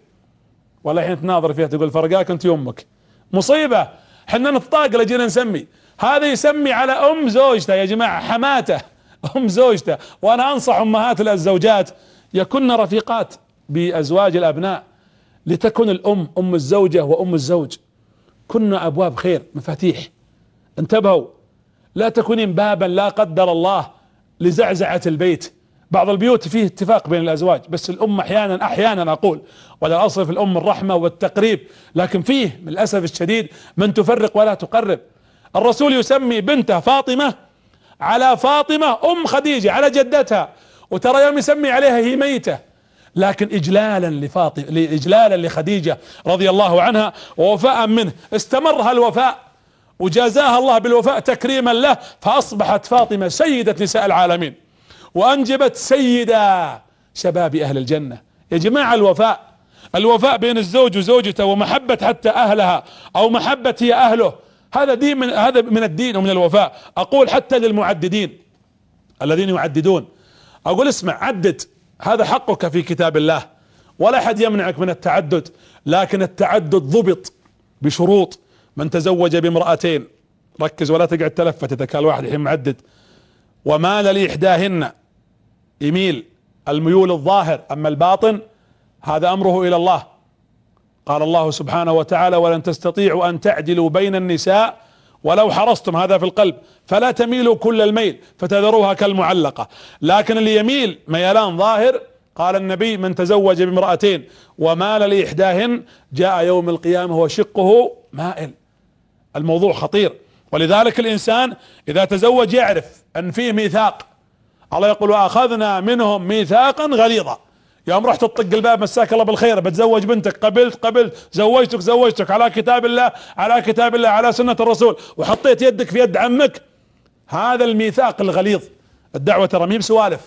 Speaker 1: ولا الحين تناظر فيها تقول فرقاك انت امك مصيبه حنا نتطاقل جينا نسمي هذا يسمي على ام زوجته يا جماعه حماته <laughs> ام زوجته وانا انصح امهات الزوجات يكن رفيقات بازواج الابناء لتكن الام ام الزوجه وام الزوج كن ابواب خير مفاتيح انتبهوا لا تكونين بابا لا قدر الله لزعزعه البيت بعض البيوت فيه اتفاق بين الأزواج بس الام أحيانا أحيانا أقول ولا اصرف الأم الرحمة والتقريب لكن فيه من الأسف الشديد من تفرق ولا تقرب الرسول يسمي بنته فاطمة على فاطمة أم خديجة على جدتها وترى يوم يسمي عليها هي ميتة لكن إجلالا لفاطمة إجلالا لخديجة رضي الله عنها ووفاء منه استمر هالوفاء وجازاها الله بالوفاء تكريما له فأصبحت فاطمة سيدة نساء العالمين وأنجبت سيدا شباب أهل الجنة يا جماعة الوفاء الوفاء بين الزوج وزوجته ومحبة حتى أهلها أو محبة هي أهله هذا دين من هذا من الدين ومن الوفاء أقول حتى للمعددين الذين يعددون أقول اسمع عدد هذا حقك في كتاب الله ولا أحد يمنعك من التعدد لكن التعدد ضبط بشروط من تزوج بامرأتين ركز ولا تقعد تلفت إذا كان الواحد الحين معدد ومال لإحداهن يميل الميول الظاهر أما الباطن هذا أمره إلى الله قال الله سبحانه وتعالى ولن تستطيعوا أن تعدلوا بين النساء ولو حرصتم هذا في القلب فلا تميلوا كل الميل فتذروها كالمعلقة لكن اللي يميل ميلان ظاهر قال النبي من تزوج بامرأتين ومال لإحداهن جاء يوم القيامة وشقه مائل الموضوع خطير ولذلك الإنسان إذا تزوج يعرف أن فيه ميثاق الله يقول واخذنا منهم ميثاقا غليظا يوم رحت تطق الباب مساك الله بالخير بتزوج بنتك قبلت قبلت زوجتك زوجتك على كتاب الله على كتاب الله على سنة الرسول وحطيت يدك في يد عمك هذا الميثاق الغليظ الدعوة ترى ميم سوالف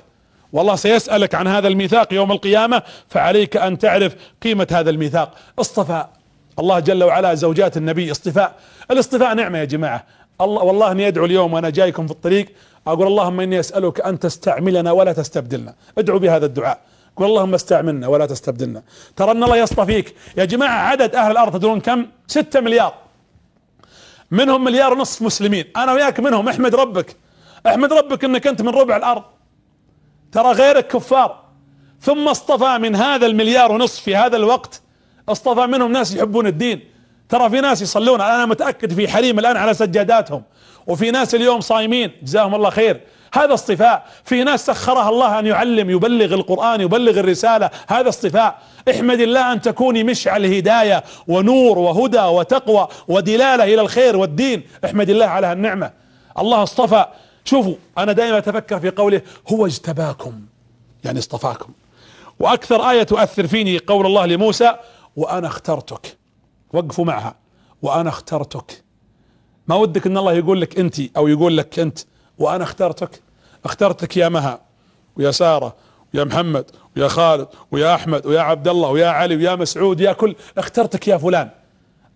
Speaker 1: والله سيسألك عن هذا الميثاق يوم القيامة فعليك أن تعرف قيمة هذا الميثاق اصطفاء الله جل وعلا زوجات النبي اصطفاء الاصطفاء نعمة يا جماعة الله والله اني ادعو اليوم وانا جايكم في الطريق أقول اللهم إني أسألك أن تستعملنا ولا تستبدلنا ادعو بهذا الدعاء قل اللهم استعملنا ولا تستبدلنا ترى أن الله يصطفيك يا جماعة عدد أهل الأرض تدرون كم ستة مليار منهم مليار ونصف مسلمين أنا وياك منهم احمد ربك احمد ربك أنك أنت من ربع الأرض ترى غيرك كفار ثم اصطفى من هذا المليار ونصف في هذا الوقت اصطفى منهم ناس يحبون الدين ترى في ناس يصلون أنا متأكد في حريم الآن على سجاداتهم وفي ناس اليوم صايمين جزاهم الله خير هذا اصطفاء في ناس سخرها الله أن يعلم يبلغ القرآن يبلغ الرسالة هذا اصطفاء احمد الله أن تكوني مشعل هداية ونور وهدى وتقوى ودلالة إلى الخير والدين احمد الله على هالنعمة الله اصطفى شوفوا أنا دائما أتفكر في قوله هو اجتباكم يعني اصطفاكم وأكثر آية تؤثر فيني قول الله لموسى وأنا اخترتك وقفوا معها وأنا اخترتك ما ودك ان الله يقول لك انت او يقول لك انت وانا اخترتك اخترتك يا مها ويا سارة ويا محمد ويا خالد ويا احمد ويا عبد الله ويا علي ويا مسعود يا كل اخترتك يا فلان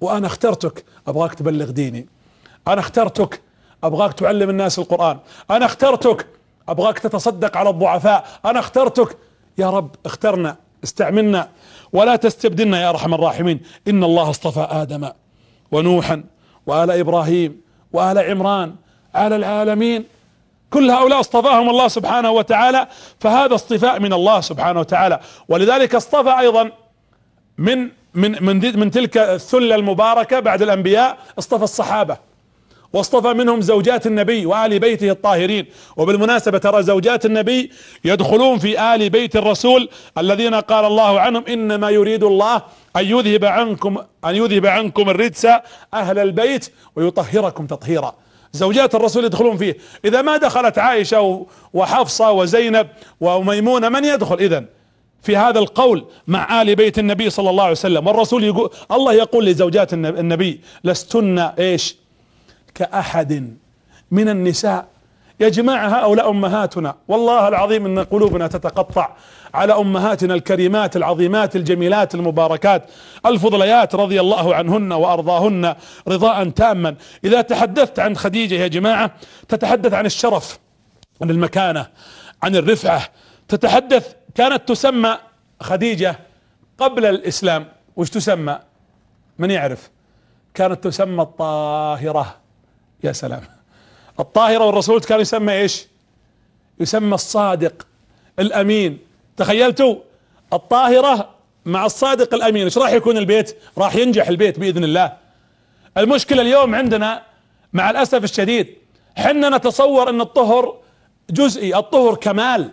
Speaker 1: وانا اخترتك ابغاك تبلغ ديني انا اخترتك ابغاك تعلم الناس القرآن انا اخترتك ابغاك تتصدق على الضعفاء انا اخترتك يا رب اخترنا استعملنا ولا تستبدلنا يا ارحم الراحمين ان الله اصطفى ادم ونوحا وآل إبراهيم وآل عمران آل العالمين كل هؤلاء اصطفاهم الله سبحانه وتعالى فهذا اصطفاء من الله سبحانه وتعالى ولذلك اصطفى ايضا من من من من تلك الثله المباركه بعد الانبياء اصطفى الصحابه واصطفى منهم زوجات النبي وآل بيته الطاهرين وبالمناسبة ترى زوجات النبي يدخلون في آل بيت الرسول الذين قال الله عنهم إنما يريد الله أن يذهب عنكم أن يذهب عنكم الرجس أهل البيت ويطهركم تطهيرا زوجات الرسول يدخلون فيه إذا ما دخلت عائشة وحفصة وزينب وميمونة من يدخل إذا في هذا القول مع آل بيت النبي صلى الله عليه وسلم والرسول يقول الله يقول لزوجات النبي لستن إيش كأحد من النساء يا جماعة هؤلاء أمهاتنا والله العظيم أن قلوبنا تتقطع على أمهاتنا الكريمات العظيمات الجميلات المباركات الفضليات رضي الله عنهن وأرضاهن رضاء تاما إذا تحدثت عن خديجة يا جماعة تتحدث عن الشرف عن المكانة عن الرفعة تتحدث كانت تسمى خديجة قبل الإسلام وش تسمى من يعرف كانت تسمى الطاهرة يا سلام الطاهرة والرسول كان يسمى ايش يسمى الصادق الامين تخيلتوا الطاهرة مع الصادق الامين ايش راح يكون البيت راح ينجح البيت باذن الله المشكلة اليوم عندنا مع الاسف الشديد حنا نتصور ان الطهر جزئي الطهر كمال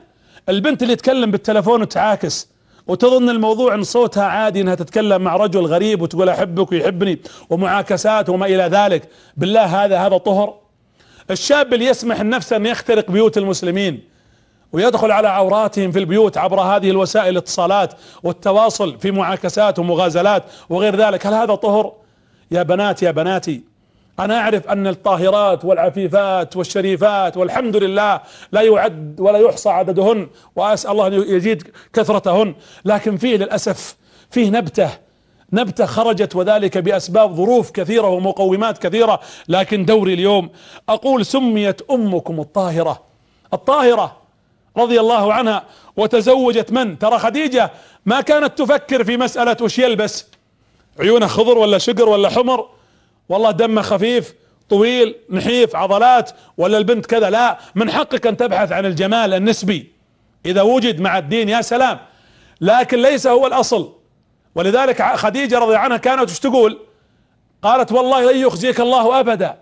Speaker 1: البنت اللي تتكلم بالتلفون وتعاكس وتظن الموضوع ان صوتها عادي انها تتكلم مع رجل غريب وتقول احبك ويحبني ومعاكسات وما الى ذلك بالله هذا هذا طهر الشاب اللي يسمح لنفسه انه يخترق بيوت المسلمين ويدخل على عوراتهم في البيوت عبر هذه الوسائل الاتصالات والتواصل في معاكسات ومغازلات وغير ذلك هل هذا طهر يا بنات يا بناتي أنا أعرف أن الطاهرات والعفيفات والشريفات والحمد لله لا يعد ولا يحصى عددهن وأسأل الله أن يزيد كثرتهن لكن فيه للأسف فيه نبته نبتة خرجت وذلك بأسباب ظروف كثيرة ومقومات كثيرة لكن دوري اليوم أقول سميت أمكم الطاهرة الطاهرة رضي الله عنها وتزوجت من ترى خديجة ما كانت تفكر في مسألة وش يلبس عيونه خضر ولا شقر ولا حمر والله دمه خفيف طويل نحيف عضلات ولا البنت كذا لا من حقك ان تبحث عن الجمال النسبي اذا وجد مع الدين يا سلام لكن ليس هو الاصل ولذلك خديجه رضي عنها كانت ايش تقول قالت والله لن يخزيك الله ابدا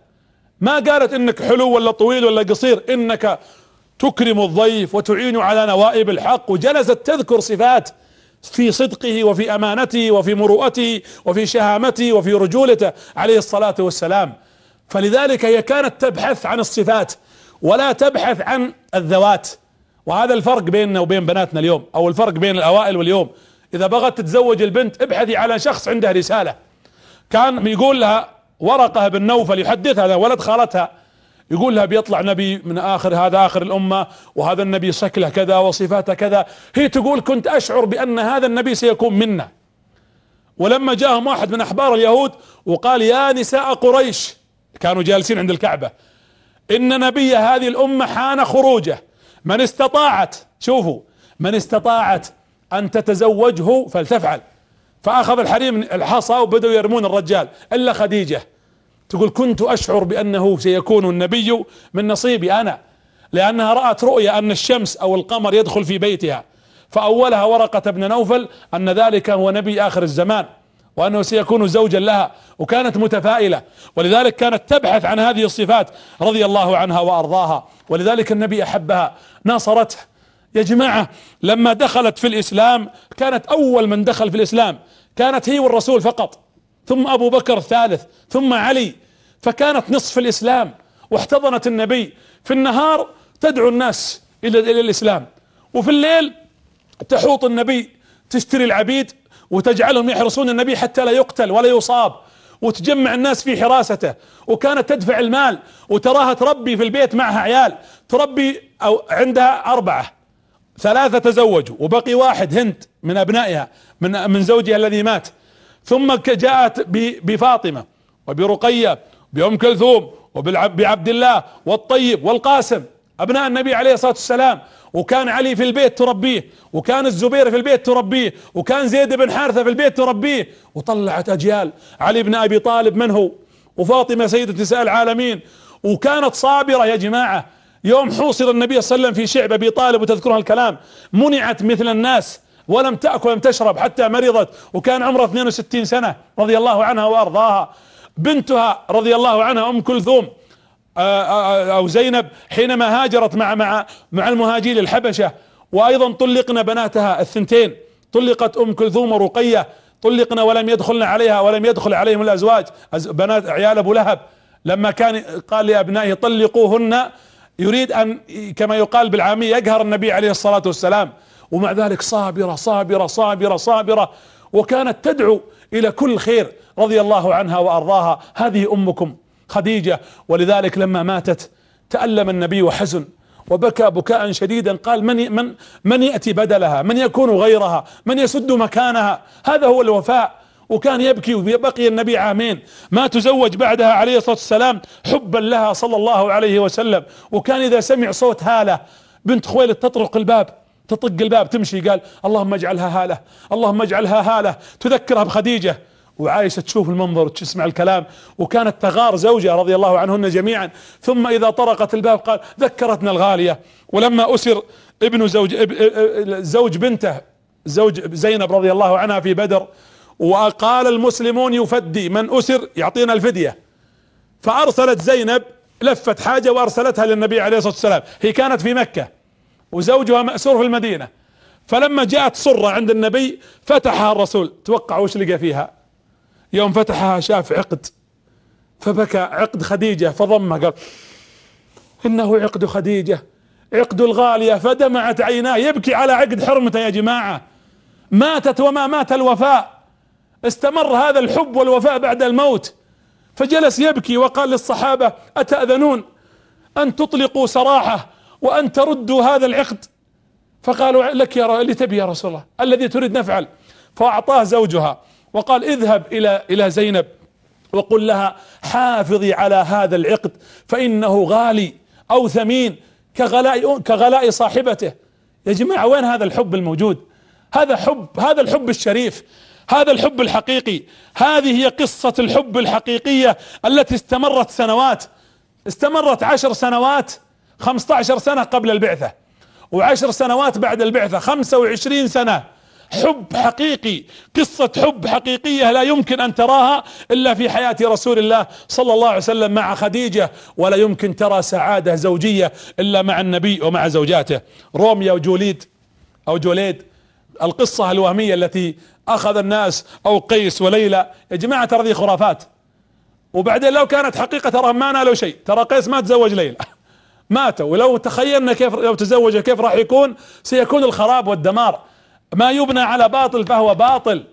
Speaker 1: ما قالت انك حلو ولا طويل ولا قصير انك تكرم الضيف وتعين على نوائب الحق وجلست تذكر صفات في صدقه وفي امانته وفي مروءته وفي شهامته وفي رجولته عليه الصلاه والسلام فلذلك هي كانت تبحث عن الصفات ولا تبحث عن الذوات وهذا الفرق بيننا وبين بناتنا اليوم او الفرق بين الاوائل واليوم اذا بغت تتزوج البنت ابحثي على شخص عنده رساله كان يقول لها ورقه بن نوفل يحدثها ولد خالتها يقول لها بيطلع نبي من آخر هذا آخر الأمة وهذا النبي شكله كذا وصفاته كذا هي تقول كنت أشعر بأن هذا النبي سيكون منا ولما جاءهم واحد من أحبار اليهود وقال يا نساء قريش كانوا جالسين عند الكعبة إن نبي هذه الأمة حان خروجه من استطاعت شوفوا من استطاعت أن تتزوجه فلتفعل فأخذ الحريم الحصى وبدأوا يرمون الرجال إلا خديجة تقول كنت أشعر بأنه سيكون النبي من نصيبي أنا لأنها رأت رؤيا أن الشمس أو القمر يدخل في بيتها فأولها ورقة بن نوفل أن ذلك هو نبي آخر الزمان وأنه سيكون زوجا لها وكانت متفائلة ولذلك كانت تبحث عن هذه الصفات رضي الله عنها وأرضاها ولذلك النبي أحبها ناصرته يا جماعة لما دخلت في الإسلام كانت أول من دخل في الإسلام كانت هي والرسول فقط ثم ابو بكر الثالث ثم علي فكانت نصف الاسلام واحتضنت النبي في النهار تدعو الناس الى الى الاسلام وفي الليل تحوط النبي تشتري العبيد وتجعلهم يحرسون النبي حتى لا يقتل ولا يصاب وتجمع الناس في حراسته وكانت تدفع المال وتراها تربي في البيت معها عيال تربي او عندها اربعه ثلاثه تزوجوا وبقي واحد هند من ابنائها من من زوجها الذي مات ثم جاءت بفاطمة وبرقية بأم كلثوم وبعبد الله والطيب والقاسم أبناء النبي عليه الصلاة والسلام وكان علي في البيت تربيه وكان الزبير في البيت تربيه وكان زيد بن حارثة في البيت تربيه وطلعت أجيال علي بن أبي طالب من هو وفاطمة سيدة نساء العالمين وكانت صابرة يا جماعة يوم حوصر النبي صلى الله عليه وسلم في شعب أبي طالب وتذكرها الكلام منعت مثل الناس ولم تأكل ولم تشرب حتى مرضت وكان عمرها 62 سنة رضي الله عنها وأرضاها بنتها رضي الله عنها أم كلثوم آه، آه، آه، أو زينب حينما هاجرت مع مع مع المهاجرين الحبشة وأيضا طلقنا بناتها الثنتين طلقت أم كلثوم ورقية طلقنا ولم يدخلن عليها ولم يدخل عليهم الأزواج بنات عيال أبو لهب لما كان قال لأبنائه طلقوهن يريد أن كما يقال بالعامية يقهر النبي عليه الصلاة والسلام ومع ذلك صابرة صابرة صابرة صابرة وكانت تدعو إلى كل خير رضي الله عنها وأرضاها هذه أمكم خديجة ولذلك لما ماتت تألم النبي وحزن وبكى بكاء شديدا قال من من من ياتي بدلها؟ من يكون غيرها؟ من يسد مكانها؟ هذا هو الوفاء وكان يبكي وبقي النبي عامين ما تزوج بعدها عليه الصلاه والسلام حبا لها صلى الله عليه وسلم وكان اذا سمع صوت هاله بنت خويلد تطرق الباب تطق الباب تمشي قال اللهم اجعلها هالة اللهم اجعلها هالة تذكرها بخديجة وعائشة تشوف المنظر وتسمع الكلام وكانت تغار زوجها رضي الله عنهن جميعا ثم إذا طرقت الباب قال ذكرتنا الغالية ولما أسر ابن زوج زوج بنته زوج زينب رضي الله عنها في بدر وقال المسلمون يفدي من أسر يعطينا الفدية فأرسلت زينب لفت حاجة وأرسلتها للنبي عليه الصلاة والسلام هي كانت في مكة وزوجها مأسور في المدينة فلما جاءت صرة عند النبي فتحها الرسول توقع وش لقى فيها يوم فتحها شاف عقد فبكى عقد خديجة فضمه قال إنه عقد خديجة عقد الغالية فدمعت عيناه يبكي على عقد حرمته يا جماعة ماتت وما مات الوفاء استمر هذا الحب والوفاء بعد الموت فجلس يبكي وقال للصحابة أتأذنون أن تطلقوا سراحه وأن تردوا هذا العقد فقالوا لك يا لتبي يا رسول الله الذي تريد نفعل فأعطاه زوجها وقال اذهب إلى إلى زينب وقل لها حافظي على هذا العقد فإنه غالي أو ثمين كغلاء كغلاء صاحبته يا جماعة وين هذا الحب الموجود هذا حب هذا الحب الشريف هذا الحب الحقيقي هذه هي قصة الحب الحقيقية التي استمرت سنوات استمرت عشر سنوات 15 سنة قبل البعثة وعشر سنوات بعد البعثة 25 سنة حب حقيقي قصة حب حقيقية لا يمكن أن تراها إلا في حياة رسول الله صلى الله عليه وسلم مع خديجة ولا يمكن ترى سعادة زوجية إلا مع النبي ومع زوجاته روميا وجوليد أو جوليد القصة الوهمية التي أخذ الناس أو قيس وليلى يا جماعة ترى ذي خرافات وبعدين لو كانت حقيقة ترى ما نالوا شيء ترى قيس ما تزوج ليلى ماتوا ولو تخيلنا كيف لو تزوج كيف راح يكون سيكون الخراب والدمار ما يبنى على باطل فهو باطل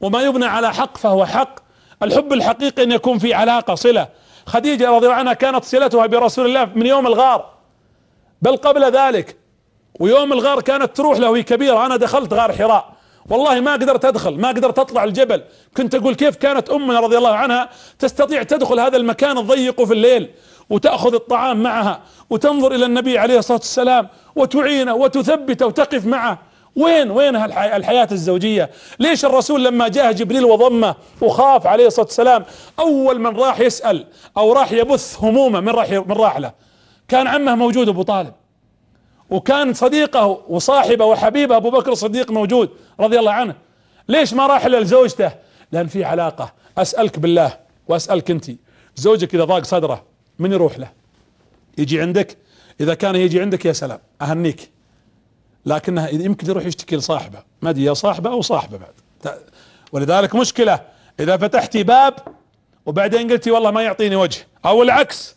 Speaker 1: وما يبنى على حق فهو حق الحب الحقيقي ان يكون في علاقه صله خديجه رضي الله عنها كانت صلتها برسول الله من يوم الغار بل قبل ذلك ويوم الغار كانت تروح له وهي كبيره انا دخلت غار حراء والله ما قدرت ادخل ما قدرت اطلع الجبل كنت اقول كيف كانت امنا رضي الله عنها تستطيع تدخل هذا المكان الضيق في الليل وتأخذ الطعام معها وتنظر إلى النبي عليه الصلاة والسلام وتعينه وتثبته وتقف معه وين وين الحياة الزوجية ليش الرسول لما جاء جبريل وضمه وخاف عليه الصلاة والسلام أول من راح يسأل أو راح يبث همومه من راح من راح له كان عمه موجود أبو طالب وكان صديقه وصاحبه وحبيبه أبو بكر الصديق موجود رضي الله عنه ليش ما راح لزوجته لأن في علاقة أسألك بالله وأسألك أنت زوجك إذا ضاق صدره من يروح له يجي عندك اذا كان يجي عندك يا سلام اهنيك لكنه يمكن يروح يشتكي لصاحبه ما ادري يا صاحبه او صاحبه بعد ولذلك مشكله اذا فتحتي باب وبعدين قلتي والله ما يعطيني وجه او العكس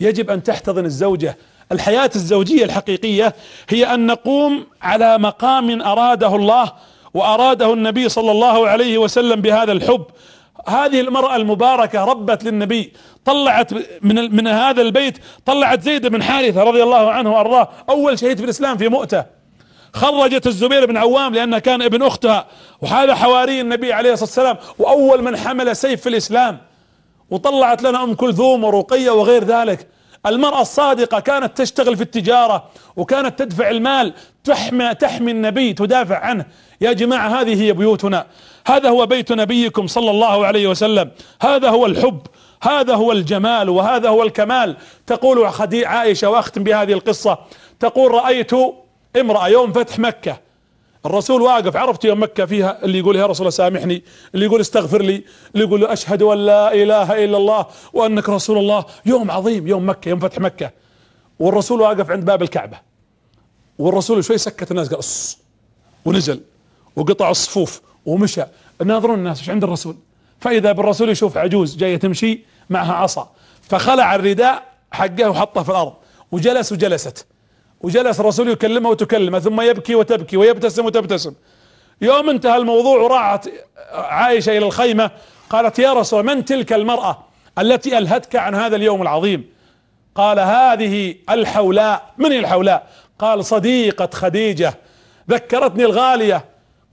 Speaker 1: يجب ان تحتضن الزوجه الحياه الزوجيه الحقيقيه هي ان نقوم على مقام اراده الله واراده النبي صلى الله عليه وسلم بهذا الحب هذه المرأة المباركة ربت للنبي طلعت من من هذا البيت طلعت زيد بن حارثة رضي الله عنه وارضاه اول شهيد في الاسلام في مؤتة خرجت الزبير بن عوام لانه كان ابن اختها وهذا حواري النبي عليه الصلاة والسلام واول من حمل سيف في الاسلام وطلعت لنا ام كلثوم ورقية وغير ذلك المرأة الصادقة كانت تشتغل في التجارة وكانت تدفع المال تحمي تحمي النبي تدافع عنه يا جماعة هذه هي بيوتنا هذا هو بيت نبيكم صلى الله عليه وسلم هذا هو الحب هذا هو الجمال وهذا هو الكمال تقول عائشة واختم بهذه القصة تقول رأيت امرأة يوم فتح مكة الرسول واقف عرفت يوم مكة فيها اللي يقول يا رسول الله سامحني اللي يقول استغفر لي اللي يقول أشهد أن لا إله إلا الله وأنك رسول الله يوم عظيم يوم مكة يوم فتح مكة والرسول واقف عند باب الكعبة والرسول شوي سكت الناس قال ونزل وقطع الصفوف ومشى ناظرون الناس ايش عند الرسول فإذا بالرسول يشوف عجوز جاية تمشي معها عصا فخلع الرداء حقه وحطه في الأرض وجلس وجلست وجلس الرسول يكلمها وتكلمه ثم يبكي وتبكي ويبتسم وتبتسم يوم انتهى الموضوع وراحت عائشة إلى الخيمة قالت يا رسول من تلك المرأة التي ألهتك عن هذا اليوم العظيم قال هذه الحولاء من الحولاء قال صديقة خديجة ذكرتني الغالية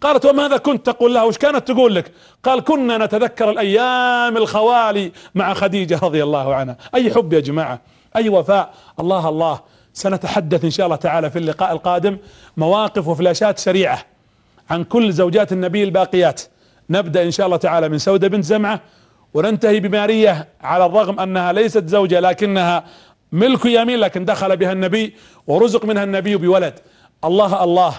Speaker 1: قالت وماذا كنت تقول له وش كانت تقول لك قال كنا نتذكر الايام الخوالي مع خديجة رضي الله عنها اي حب يا جماعة اي وفاء الله الله سنتحدث ان شاء الله تعالى في اللقاء القادم مواقف وفلاشات سريعة عن كل زوجات النبي الباقيات نبدأ ان شاء الله تعالى من سودة بنت زمعة وننتهي بمارية على الرغم انها ليست زوجة لكنها ملك يمين لكن دخل بها النبي ورزق منها النبي بولد الله الله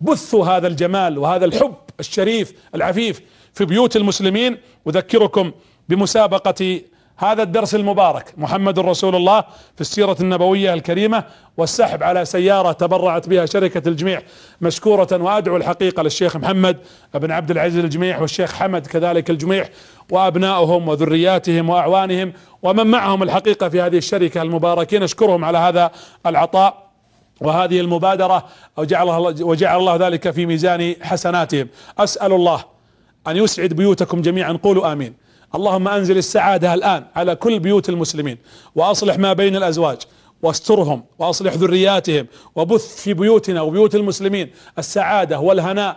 Speaker 1: بثوا هذا الجمال وهذا الحب الشريف العفيف في بيوت المسلمين اذكركم بمسابقه هذا الدرس المبارك محمد رسول الله في السيرة النبوية الكريمة والسحب على سيارة تبرعت بها شركة الجميع مشكورة وأدعو الحقيقة للشيخ محمد بن عبد العزيز الجميع والشيخ حمد كذلك الجميع وأبنائهم وذرياتهم وأعوانهم ومن معهم الحقيقة في هذه الشركة المباركين أشكرهم على هذا العطاء وهذه المبادرة وجعلها وجعل الله ذلك في ميزان حسناتهم أسأل الله أن يسعد بيوتكم جميعا قولوا آمين اللهم أنزل السعادة الآن على كل بيوت المسلمين وأصلح ما بين الأزواج واسترهم وأصلح ذرياتهم وبث في بيوتنا وبيوت المسلمين السعادة والهناء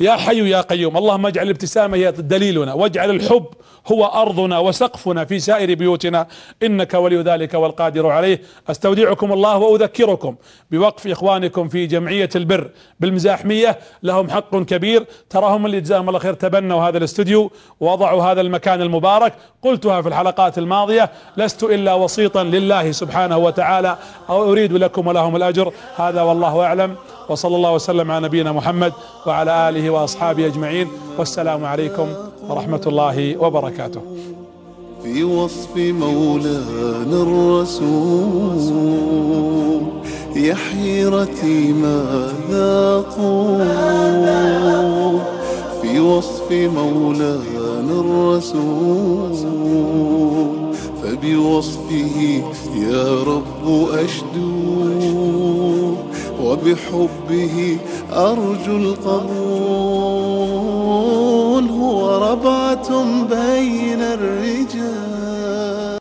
Speaker 1: يا حي يا قيوم اللهم اجعل الابتسامة هي دليلنا واجعل الحب هو أرضنا وسقفنا في سائر بيوتنا إنك ولي ذلك والقادر عليه أستودعكم الله وأذكركم بوقف إخوانكم في جمعية البر بالمزاحمية لهم حق كبير تراهم اللي جزاهم الله خير تبنوا هذا الاستوديو ووضعوا هذا المكان المبارك قلتها في الحلقات الماضية لست إلا وسيطا لله سبحانه وتعالى أو أريد لكم ولهم الأجر هذا والله أعلم وصلى الله وسلم على نبينا محمد وعلى آله وأصحابه أجمعين والسلام عليكم ورحمة الله وبركاته في وصف مولانا الرسول يا حيرتي ماذا أقول في وصف مولانا الرسول فبوصفه يا رب أشدود وبحبه أرجو القبول هو ربعة بين الرجال